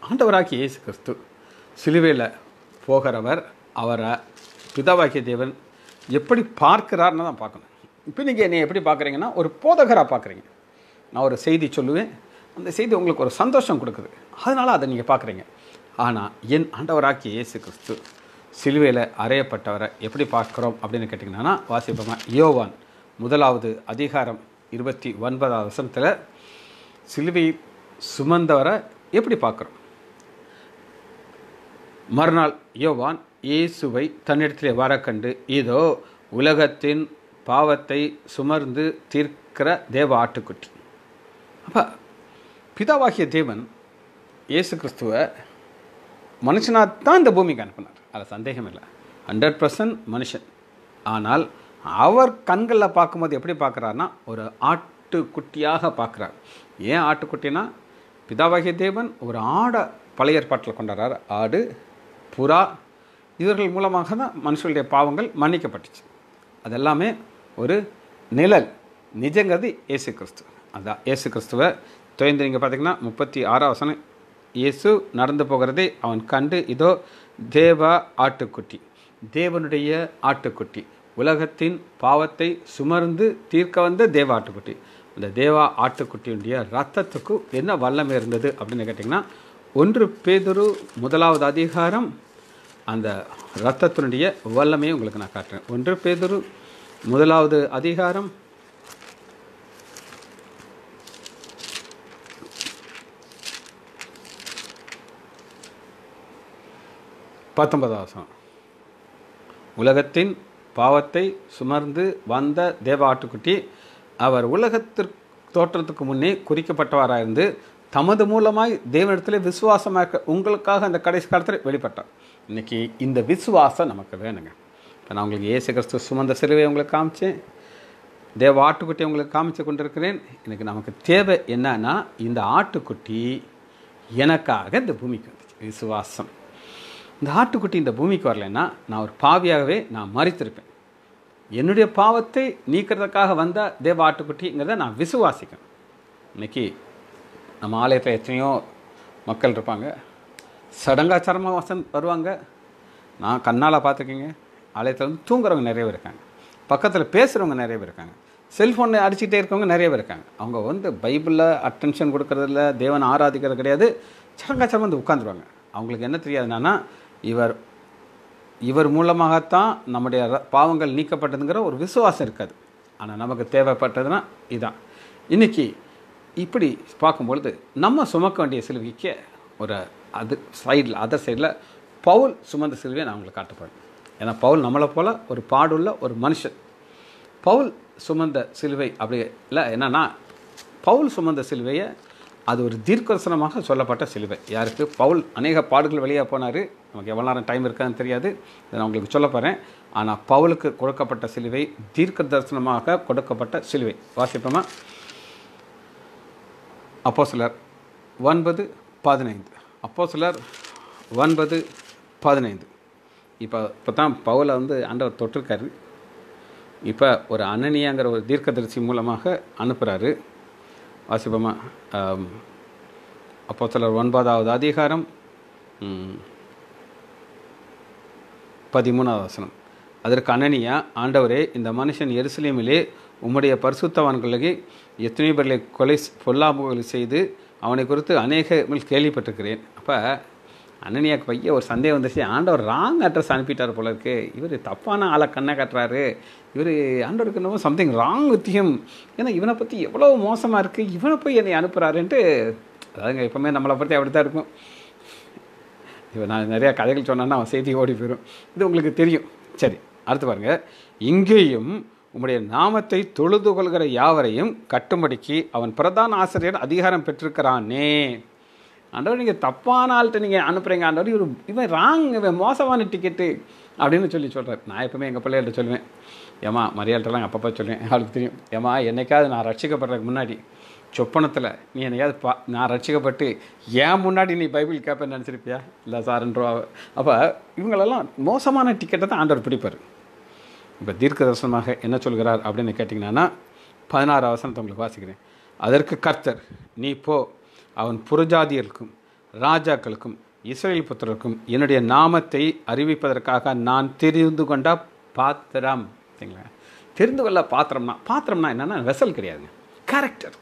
ஆண்டவராகி இயேசு கிறிஸ்து சிலுவையில் போகிறவர் அவரை பிதாவாகிய தேவன் எப்படி பார்க்கிறார்னு தான் பார்க்கணும் இப்போ நீங்கள் என்னை எப்படி பார்க்குறீங்கன்னா ஒரு போதகராக பார்க்குறீங்க நான் ஒரு செய்தி சொல்லுவேன் அந்த செய்தி உங்களுக்கு ஒரு சந்தோஷம் கொடுக்குது அதனால் அதை நீங்கள் பார்க்குறீங்க ஆனால் என் ஆண்டவராக்கி இயேசு கிறிஸ்து சிலுவையில் அறையப்பட்டவரை எப்படி பார்க்குறோம் அப்படின்னு கேட்டிங்கன்னா வாசிப்போமா யோவான் முதலாவது அதிகாரம் இருபத்தி ஒன்பதாவது வசனத்தில் சிலுவை சுமந்தவரை எப்படி பார்க்குறோம் மறுநாள் யோவான் இயேசுவை தன்னிடத்திலே வரக்கண்டு இதோ உலகத்தின் பாவத்தை சுமர்ந்து தீர்க்கிற தேவ ஆட்டுக்குட்டி அப்போ பிதாவாகிய தேவன் இயேசு கிறிஸ்துவை மனுஷனாக தான் இந்த பூமிக்கு அனுப்பினார் அதில் சந்தேகம் இல்லை ஹண்ட்ரட் பர்சன்ட் மனுஷன் ஆனால் அவர் கண்களில் பார்க்கும்போது எப்படி பார்க்குறாருனா ஒரு ஆட்டுக்குட்டியாக பார்க்குறார் ஏன் ஆட்டுக்குட்டினா பிதாவாகிய தேவன் ஒரு ஆடை பழைய ஏற்பாட்டில் கொண்டாடுறார் ஆடு புறா இவர்கள் மூலமாக தான் மனுஷனுடைய பாவங்கள் மன்னிக்கப்பட்டுச்சு அதெல்லாமே ஒரு நிழல் நிஜங்கிறது ஏசு கிறிஸ்து அதான் ஏசு கிறிஸ்துவை துயந்து நீங்கள் பார்த்தீங்கன்னா முப்பத்தி ஆறாம் வசனம் இயேசு நடந்து போகிறதை அவன் கண்டு இதோ தேவா ஆட்டுக்குட்டி தேவனுடைய ஆட்டுக்குட்டி உலகத்தின் பாவத்தை சுமர்ந்து தீர்க்க வந்த தேவ ஆட்டுக்குட்டி அந்த தேவா ஆட்டுக்குட்டியுடைய ரத்தத்துக்கு என்ன வல்லமை இருந்தது அப்படின்னு கேட்டிங்கன்னா ஒன்று பேதொரு முதலாவது அதிகாரம் அந்த ரத்தத்தினுடைய வல்லமையை உங்களுக்கு நான் காட்டுறேன் ஒன்று பேதுரு முதலாவது அதிகாரம் பத்தொன்பதாவசம் உலகத்தின் பாவத்தை சுமர்ந்து வந்த தேவ ஆட்டுக்குட்டி அவர் உலகத்திற்கு தோற்றத்துக்கு முன்னே குறிக்கப்பட்டவராக இருந்து தமது மூலமாய் தேவனிடத்தில் விசுவாசமாக உங்களுக்காக அந்த கடைசி காலத்தில் வெளிப்பட்டார் இன்றைக்கி இந்த விசுவாசம் நமக்கு வேணுங்க இப்போ நான் உங்களுக்கு ஏசு கிறிஸ்து சுமந்த சிலுவை உங்களுக்கு காமிச்சேன் தேவ ஆட்டுக்குட்டி உங்களுக்கு காமிச்சு கொண்டிருக்கிறேன் எனக்கு நமக்கு தேவை என்னன்னா இந்த ஆட்டுக்குட்டி எனக்காக இந்த பூமிக்கு வந்துச்சு விசுவாசம் இந்த ஆட்டுக்குட்டி இந்த பூமிக்கு வரலைன்னா நான் ஒரு பாவியாகவே நான் மறித்திருப்பேன் என்னுடைய பாவத்தை நீக்கிறதுக்காக வந்த தேவ ஆட்டுக்குட்டிங்கிறத நான் விசுவாசிக்கணும் இன்றைக்கி நம்ம ஆலயத்தில் எத்தனையோ மக்கள் இருப்பாங்க சடங்காச்சாரமாக வசன் வருவாங்க நான் கண்ணால் பார்த்துக்கிங்க ஆலயத்தில் வந்து தூங்குறவங்க நிறைய பேர் இருக்காங்க பக்கத்தில் பேசுகிறவங்க நிறைய பேர் இருக்காங்க செல்ஃபோனை அடிச்சுக்கிட்டே இருக்கவங்க நிறைய பேர் இருக்காங்க அவங்க வந்து பைபிளில் அட்டென்ஷன் கொடுக்குறதில்ல தேவனை ஆராதிக்கிறது கிடையாது சடங்காச்சாரம் வந்து உட்காந்துருவாங்க அவங்களுக்கு என்ன தெரியாதுன்னா இவர் இவர் மூலமாகத்தான் நம்முடைய பாவங்கள் நீக்கப்பட்டதுங்கிற ஒரு விசுவாசம் இருக்காது ஆனால் நமக்கு தேவைப்பட்டதுன்னா இதுதான் இன்றைக்கி இப்படி பார்க்கும்பொழுது நம்ம சுமக்க வேண்டிய சிலுவைக்கு ஒரு அது சைடில் அதர் சைடில் பவுல் சுமந்த சிலுவையை நான் உங்களுக்கு காட்டப்படுறேன் ஏன்னா பவுல் நம்மளை போல் ஒரு பாடுள்ள ஒரு மனுஷன் பவுல் சுமந்த சிலுவை அப்படி இல்லை என்னென்னா பவுல் சுமந்த சிலுவையை அது ஒரு தீர்க்கரசனமாக சொல்லப்பட்ட சிலுவை யாருக்கு பவுல் அநேக பாடுகள் வெளியே போனார் நமக்கு எவ்வளோ நேரம் டைம் இருக்கான்னு தெரியாது இதை நான் உங்களுக்கு சொல்ல போகிறேன் ஆனால் பவுலுக்கு கொடுக்கப்பட்ட சிலுவை தீர்க்க தரிசனமாக கொடுக்கப்பட்ட சிலுவை வாசிப்போமா அப்போ சிலர் ஒன்பது பதினைந்து அப்போ சிலர் ஒன்பது பதினைந்து இப்போ இப்போ தான் பவுலை வந்து ஆண்டவர் தொட்டிருக்காரு இப்போ ஒரு அனனியாங்கிற ஒரு தீர்க்கதரிசி மூலமாக அனுப்புகிறாரு வாசிப்பமா அப்போ சிலர் ஒன்பதாவது அதிகாரம் பதிமூணாவது வசனம் அதற்கு அனனியா ஆண்டவரே இந்த மனுஷன் எருசலேமிலே உம்முடைய பரிசுத்தவான்களுக்கு எத்தனை பேர்களை கொலை பொல்லாபுகளை செய்து அவனை குறித்து அநேக கேள்விப்பட்டிருக்கிறேன் அப்போ அண்ணனியாக்கு பையன் ஒரு சந்தேகம் வந்துச்சு ஆண்டவர் ராங் அட்ரஸ் அனுப்பிட்டார் போல இருக்கு இவர் தப்பான ஆளை கண்ணை கட்டுறாரு இவர் ஆண்டவருக்கு என்னவோ சம்திங் ராங் வித்தியம் ஏன்னா இவனை பற்றி எவ்வளோ மோசமாக இருக்குது இவனை போய் என்னை அனுப்புகிறாருன்ட்டு அதாவதுங்க எப்போவுமே நம்மளை பற்றி அப்படி தான் இருக்கும் இவன் நான் நிறையா கதைகள் சொன்னேன்னா அவன் செய்தி ஓடி போயிடும் இது உங்களுக்கு தெரியும் சரி அடுத்து பாருங்கள் இங்கேயும் உம்முடைய நாமத்தை தொழுது கொள்கிற யாவரையும் கட்டும்படிக்கு அவன் பிரதான ஆசிரியர் அதிகாரம் பெற்றிருக்கிறானே ஆண்டவர் நீங்கள் தப்பான ஆள்கிட்ட நீங்கள் அனுப்புகிறீங்க ஆண்டவர் இவர் இவன் ராங் இவன் மோசமான டிக்கெட்டு அப்படின்னு சொல்லி சொல்கிறார் நான் எப்பவுமே எங்கள் பிள்ளைகள்ட்ட சொல்லுவேன் ஏமா மரியாதைலாம் அப்பப்போ சொல்லுவேன் அவளுக்கு தெரியும் ஏமா என்னைக்காவது நான் ரட்சிக்கப்படுறதுக்கு முன்னாடி சொப்பனத்தில் நீ என்னையாவது பா நான் ரட்சிக்கப்பட்டு ஏன் முன்னாடி நீ பைபிள் கேப்பேன்னு நினச்சிருப்பியா இல்லை சார்ன்றோ அப்போ இவங்களெல்லாம் மோசமான டிக்கெட்டை தான் ஆண்டவர் பிடிப்பார் இப்போ தீர்க்க தரிசனமாக என்ன சொல்கிறார் அப்படின்னு கேட்டிங்கன்னா பதினாறு அவசரத்தை உங்களுக்கு வாசிக்கிறேன் அதற்கு கர்த்தர் நீ போ அவன் புறஜாதியருக்கும் ராஜாக்களுக்கும் இஸ்ரேல் புத்திரருக்கும் என்னுடைய நாமத்தை அறிவிப்பதற்காக நான் தெரிந்து கொண்ட பாத்திரம் சரிங்களா தெரிந்து கொள்ள பாத்திரம்னா பாத்திரம்னா என்னென்னா வெசல் கிடையாதுங்க கேரக்டர்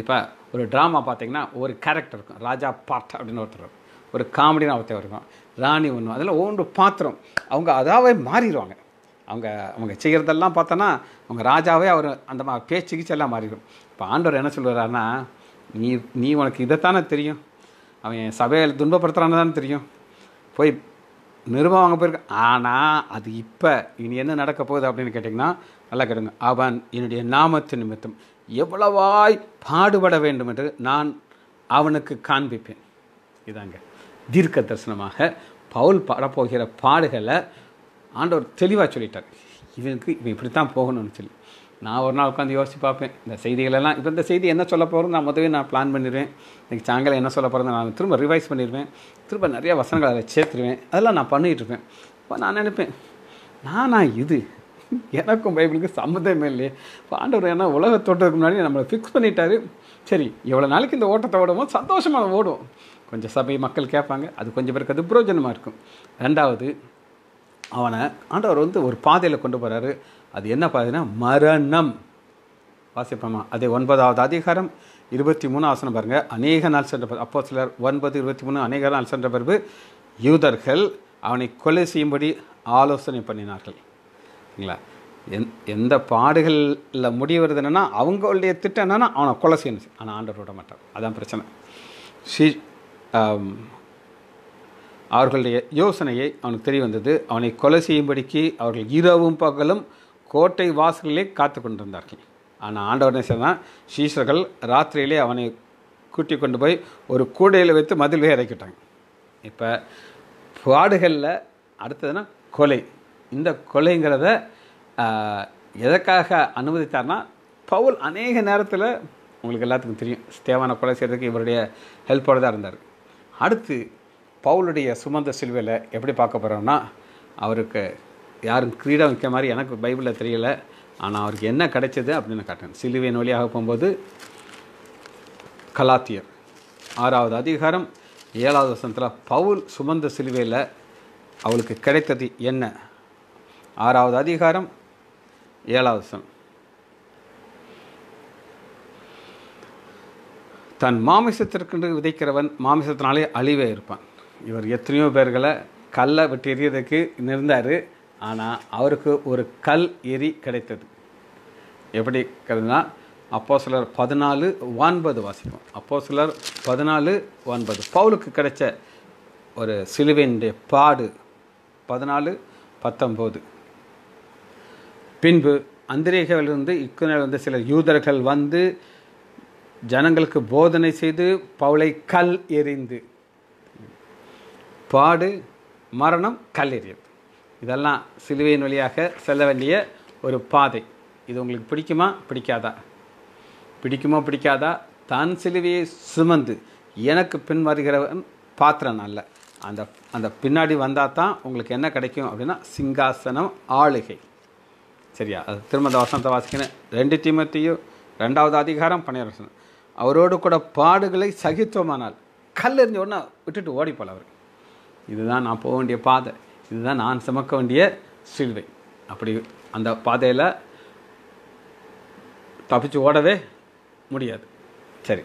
இப்போ ஒரு ட்ராமா பார்த்தீங்கன்னா ஒரு கேரக்டர் இருக்கும் ராஜா பாட் அப்படின்னு ஒருத்தர் ஒரு காமெடினா ஒருத்தர் இருக்கும் ராணி ஒன்று அதில் ஒவ்வொன்று பாத்திரம் அவங்க அதாவே மாறிடுவாங்க அவங்க அவங்க செய்கிறதெல்லாம் பார்த்தோன்னா அவங்க ராஜாவே அவர் அந்த மா பேச்சுக்கிச்சு எல்லாம் மாறிடும் இப்போ ஆண்டவர் என்ன சொல்கிறாருன்னா நீ நீ உனக்கு இதைத்தானே தெரியும் அவன் சபையில் துன்பப்படுத்துறான்னு தானே தெரியும் போய் நிருபம் வாங்க போயிருக்க ஆனால் அது இப்போ இனி என்ன நடக்க போகுது அப்படின்னு கேட்டிங்கன்னா நல்லா கேடுங்க அவன் என்னுடைய நாமத்து நிமித்தம் எவ்வளவாய் பாடுபட வேண்டும் என்று நான் அவனுக்கு காண்பிப்பேன் இதாங்க தீர்க்க தரிசனமாக பவுல் பாடப்போகிற பாடுகளை ஆண்டவர் தெளிவாக சொல்லிட்டார் இவனுக்கு இவன் இப்படி தான் போகணும்னு சொல்லி நான் ஒரு நாள் உட்காந்து யோசிச்சு பார்ப்பேன் இந்த செய்திகளெல்லாம் இப்போ இந்த செய்தி என்ன சொல்ல போகிறோம் நான் முதவே நான் பிளான் பண்ணிடுவேன் இன்றைக்கி சாயங்காலம் என்ன சொல்ல போகிறேன் நான் திரும்ப ரிவைஸ் பண்ணிடுவேன் திரும்ப நிறையா வசனங்கள் அதை சேர்த்துருவேன் அதெல்லாம் நான் பண்ணிகிட்டு இருப்பேன் இப்போ நான் நினைப்பேன் நானா இது எனக்கும் பைபிளுக்கு சம்மந்தமே இல்லையே ஆண்டவர் ஏன்னா உலக தோட்டத்துக்கு முன்னாடி நம்மளை ஃபிக்ஸ் பண்ணிட்டாரு சரி எவ்வளோ நாளைக்கு இந்த ஓட்டத்தை ஓடுவோம் சந்தோஷமாக ஓடுவோம் கொஞ்சம் சபை மக்கள் கேட்பாங்க அது கொஞ்சம் பேருக்கு அது பிரயோஜனமாக இருக்கும் ரெண்டாவது அவனை ஆண்டவர் வந்து ஒரு பாதையில் கொண்டு போகிறாரு அது என்ன பாதைன்னா மரணம் வாசிப்போமா அதே ஒன்பதாவது அதிகாரம் இருபத்தி மூணு ஆசனம் பாருங்கள் அநேக நாள் சென்ற பிறகு அப்போ சிலர் ஒன்பது இருபத்தி மூணு அநேக நாள் சென்ற பிறகு யூதர்கள் அவனை கொலை செய்யும்படி ஆலோசனை பண்ணினார்கள் எந் எந்த பாடுகளில் முடிவு வருது என்னென்னா அவங்களுடைய திட்டம் என்னென்னா அவனை கொலை செய்யணும் ஆனால் ஆண்டவர் விட மாட்டான் அதான் பிரச்சனை ஸ்ரீ அவர்களுடைய யோசனையை அவனுக்கு தெரிய வந்தது அவனை கொலை செய்யும்படிக்கு அவர்கள் இரவும் பகலும் கோட்டை வாசலிலே காத்து கொண்டிருந்தார்கள் ஆனால் ஆண்டவனை செய்தான் சீஷர்கள் ராத்திரியிலே அவனை கூட்டி கொண்டு போய் ஒரு கூடையில் வைத்து மதிலே இறக்கிட்டாங்க இப்போ பாடுகளில் அடுத்ததுன்னா கொலை இந்த கொலைங்கிறத எதற்காக அனுமதித்தார்னா பவுல் அநேக நேரத்தில் உங்களுக்கு எல்லாத்துக்கும் தெரியும் தேவான கொலை செய்கிறதுக்கு இவருடைய ஹெல்ப்போடு தான் இருந்தார் அடுத்து பவுலுடைய சுமந்த சிலுவையில் எப்படி பார்க்க போகிறோன்னா அவருக்கு யாரும் கிரீடம் வைக்கிற மாதிரி எனக்கு பைபிளில் தெரியலை ஆனால் அவருக்கு என்ன கிடைச்சது அப்படின்னு காட்டேன் சிலுவையின் வழியாக போகும்போது கலாத்தியர் ஆறாவது அதிகாரம் ஏழாவது வசனத்தில் பவுல் சுமந்த சிலுவையில் அவளுக்கு கிடைத்தது என்ன ஆறாவது அதிகாரம் ஏழாவது வசனம் தன் மாமிசத்திற்கு விதைக்கிறவன் மாமிசத்தினாலே அழிவே இருப்பான் இவர் எத்தனையோ பேர்களை கல்லை விட்டு எரியதுக்கு நிறந்தார் ஆனால் அவருக்கு ஒரு கல் எரி கிடைத்தது எப்படி கிடைந்தா அப்போ சிலர் பதினாலு ஒன்பது வாசிக்கும் அப்போ சிலர் பதினாலு ஒன்பது பவுலுக்கு கிடைச்ச ஒரு சிலுவையினுடைய பாடு பதினாலு பத்தொம்போது பின்பு அந்திரேகாவிலிருந்து வந்து சில யூதர்கள் வந்து ஜனங்களுக்கு போதனை செய்து பவுளை கல் எறிந்து பாடு மரணம் கல்லெறியல் இதெல்லாம் சிலுவையின் வழியாக செல்ல வேண்டிய ஒரு பாதை இது உங்களுக்கு பிடிக்குமா பிடிக்காதா பிடிக்குமோ பிடிக்காதா தான் சிலுவையை சுமந்து எனக்கு பின் வருகிறவன் பாத்திரம் அல்ல அந்த அந்த பின்னாடி வந்தால் தான் உங்களுக்கு என்ன கிடைக்கும் அப்படின்னா சிங்காசனம் ஆளுகை சரியா அது திரும்ப அந்த வசனத்தை வாசிக்கணும் ரெண்டு தீமத்தையும் ரெண்டாவது அதிகாரம் பன்னிரண்டு அவரோடு கூட பாடுகளை சகித்துவமானால் கல் எறிஞ்ச உடனே விட்டுட்டு ஓடி போல அவருக்கு இதுதான் நான் போக வேண்டிய பாதை இதுதான் நான் சுமக்க வேண்டிய சிலுவை அப்படி அந்த பாதையில் தப்பிச்சு ஓடவே முடியாது சரி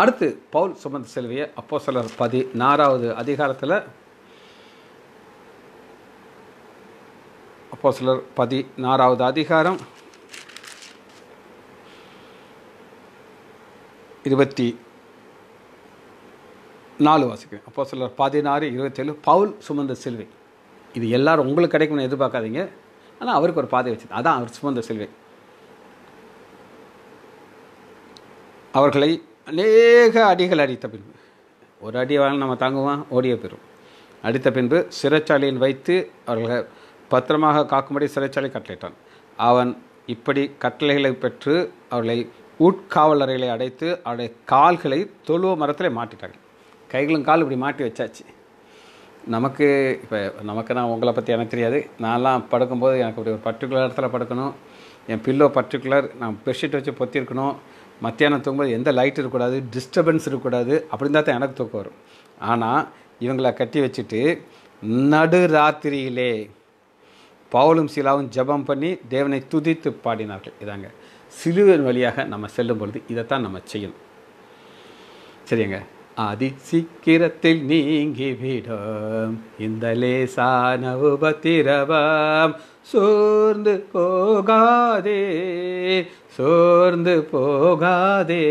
அடுத்து பவுல் சுமந்த செல்வியை அப்போ சிலர் நாறாவது அதிகாரத்தில் அப்போ சிலர் நாறாவது அதிகாரம் இருபத்தி நாலு வாசிக்கும் அப்போ சில பதினாறு இருபத்தேழு பவுல் சுமந்த செல்வி இது எல்லோரும் உங்களுக்கு கிடைக்கும்னு எதிர்பார்க்காதீங்க ஆனால் அவருக்கு ஒரு பாதை வச்சு அதான் அவர் சுமந்த செல்வி அவர்களை அநேக அடிகள் அடித்த பின்பு ஒரு அடி நம்ம தாங்குவோம் ஓடிய பெறும் அடித்த பின்பு சிறைச்சாலையில் வைத்து அவர்களை பத்திரமாக காக்கும்படி சிறைச்சாலை கட்டளைட்டான் அவன் இப்படி கட்டளைகளை பெற்று அவர்களை உட்காவலர்களை அடைத்து அவருடைய கால்களை தொழுவ மரத்தில் மாட்டிட்டாங்க கைகளும் கால் இப்படி மாட்டி வச்சாச்சு நமக்கு இப்போ நமக்கு நான் உங்களை பற்றி எனக்கு தெரியாது நான்லாம் படுக்கும்போது எனக்கு அப்படி ஒரு பர்டிகுலர் இடத்துல படுக்கணும் என் பில்லோ பர்டிகுலர் நான் பெட்ஷீட் வச்சு பொத்திருக்கணும் மத்தியானம் தூங்கும்போது எந்த லைட் இருக்கக்கூடாது டிஸ்டர்பன்ஸ் இருக்கக்கூடாது அப்படின்னு தான் எனக்கு தூக்கம் வரும் ஆனால் இவங்களை கட்டி வச்சுட்டு நடு ராத்திரியிலே பவுலும் சிலாவும் ஜபம் பண்ணி தேவனை துதித்து பாடினார்கள் இதாங்க சிலுவன் வழியாக நம்ம செல்லும் பொழுது இதைத்தான் நம்ம செய்யணும் சரிங்க அதி சிக்கிரத்தில் நீங்கிவிடும் இந்த லேசான உபத்திரவம் சோர்ந்து போகாதே சோர்ந்து போகாதே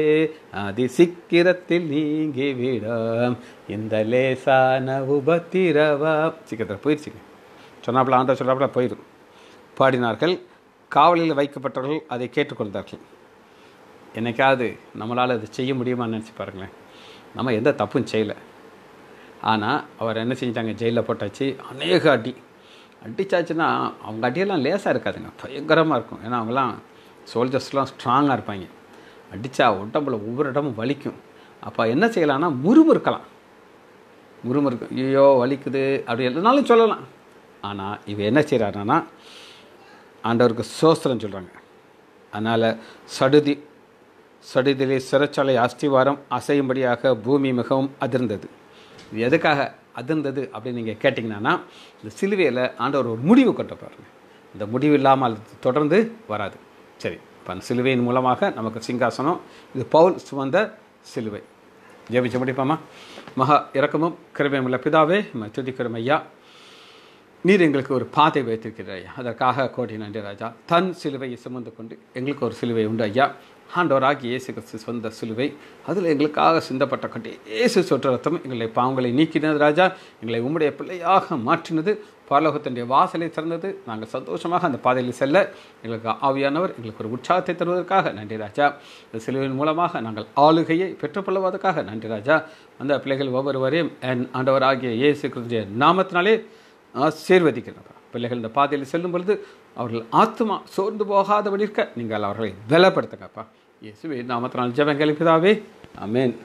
அதி சிக்கிரத்தில் நீங்கிவிடும் இந்த லேசான உபத்திரவம் சீக்கிரத்தில் போயிடுச்சுங்க சொன்னாப்புல ஆண்ட சொன்னாப்புல போயிடும் பாடினார்கள் காவலில் வைக்கப்பட்டவர்கள் அதை கேட்டுக்கொண்டார்கள் என்னைக்காவது நம்மளால் அதை செய்ய முடியுமான்னு நினச்சி பாருங்களேன் நம்ம எந்த தப்பும் செய்யலை ஆனால் அவர் என்ன செஞ்சாங்க ஜெயிலில் போட்டாச்சு அநேக அடி அடித்தாச்சுன்னா அவங்க அடியெல்லாம் லேசாக இருக்காதுங்க பயங்கரமாக இருக்கும் ஏன்னா அவங்களாம் சோல்ஜர்ஸ்லாம் ஸ்ட்ராங்காக இருப்பாங்க அடித்தா உடம்புல ஒவ்வொரு இடமும் வலிக்கும் அப்போ என்ன செய்யலாம்னா முறுமுறுக்கலாம் இருக்கும் ஐயோ வலிக்குது அப்படி எதுனாலும் சொல்லலாம் ஆனால் இவ என்ன செய்கிறாருன்னா ஆண்டவருக்கு சோஸ்திரம் சொல்கிறாங்க அதனால் சடுதி சடிதிலே சிறைச்சாலை அஸ்திவாரம் அசையும்படியாக பூமி மிகவும் அதிர்ந்தது இது எதுக்காக அதிர்ந்தது அப்படின்னு நீங்கள் கேட்டிங்கன்னா இந்த சிலுவையில் ஆண்டவர் ஒரு முடிவு கொண்ட பாருங்கள் இந்த முடிவு இல்லாமல் தொடர்ந்து வராது சரி இப்போ அந்த சிலுவையின் மூலமாக நமக்கு சிங்காசனம் இது பவுல் சுமந்த சிலுவை ஜெபிச்ச முடிப்பாமா மகா இறக்கமும் உள்ள பிதாவே துதிக்கிறோம் ஐயா நீர் எங்களுக்கு ஒரு பாதை வைத்திருக்கிறாய் அதற்காக கோடி நன்றி ராஜா தன் சிலுவையை சுமந்து கொண்டு எங்களுக்கு ஒரு சிலுவை உண்டு ஐயா ஆண்டவராகி இயேசு கிறிஸ்து சொந்த சிலுவை அதில் எங்களுக்காக சிந்தப்பட்ட கட்டி இயேசு சொற்ற ரத்தம் எங்களை பாவங்களை நீக்கினது ராஜா எங்களை உம்முடைய பிள்ளையாக மாற்றினது பாலோகத்தினுடைய வாசலை திறந்தது நாங்கள் சந்தோஷமாக அந்த பாதையில் செல்ல எங்களுக்கு ஆவியானவர் எங்களுக்கு ஒரு உற்சாகத்தை தருவதற்காக நன்றி ராஜா இந்த சிலுவின் மூலமாக நாங்கள் ஆளுகையை பெற்றுக்கொள்வதற்காக நன்றி ராஜா அந்த பிள்ளைகள் ஒவ்வொருவரையும் என் ஆண்டவர் ஆகிய இயேசு கிறிஸ்துடைய நாமத்தினாலே ஆசீர்வதிக்கிறோம் பிள்ளைகள் இந்த பாதையில் செல்லும் பொழுது அவர்கள் ஆத்மா சோர்ந்து போகாதபடி இருக்க நீங்கள் அவர்களை பலப்படுத்துங்கப்பா இயேசுவே நாமத்தினால் ஜெபம் கலிப்பதாவே அமேன்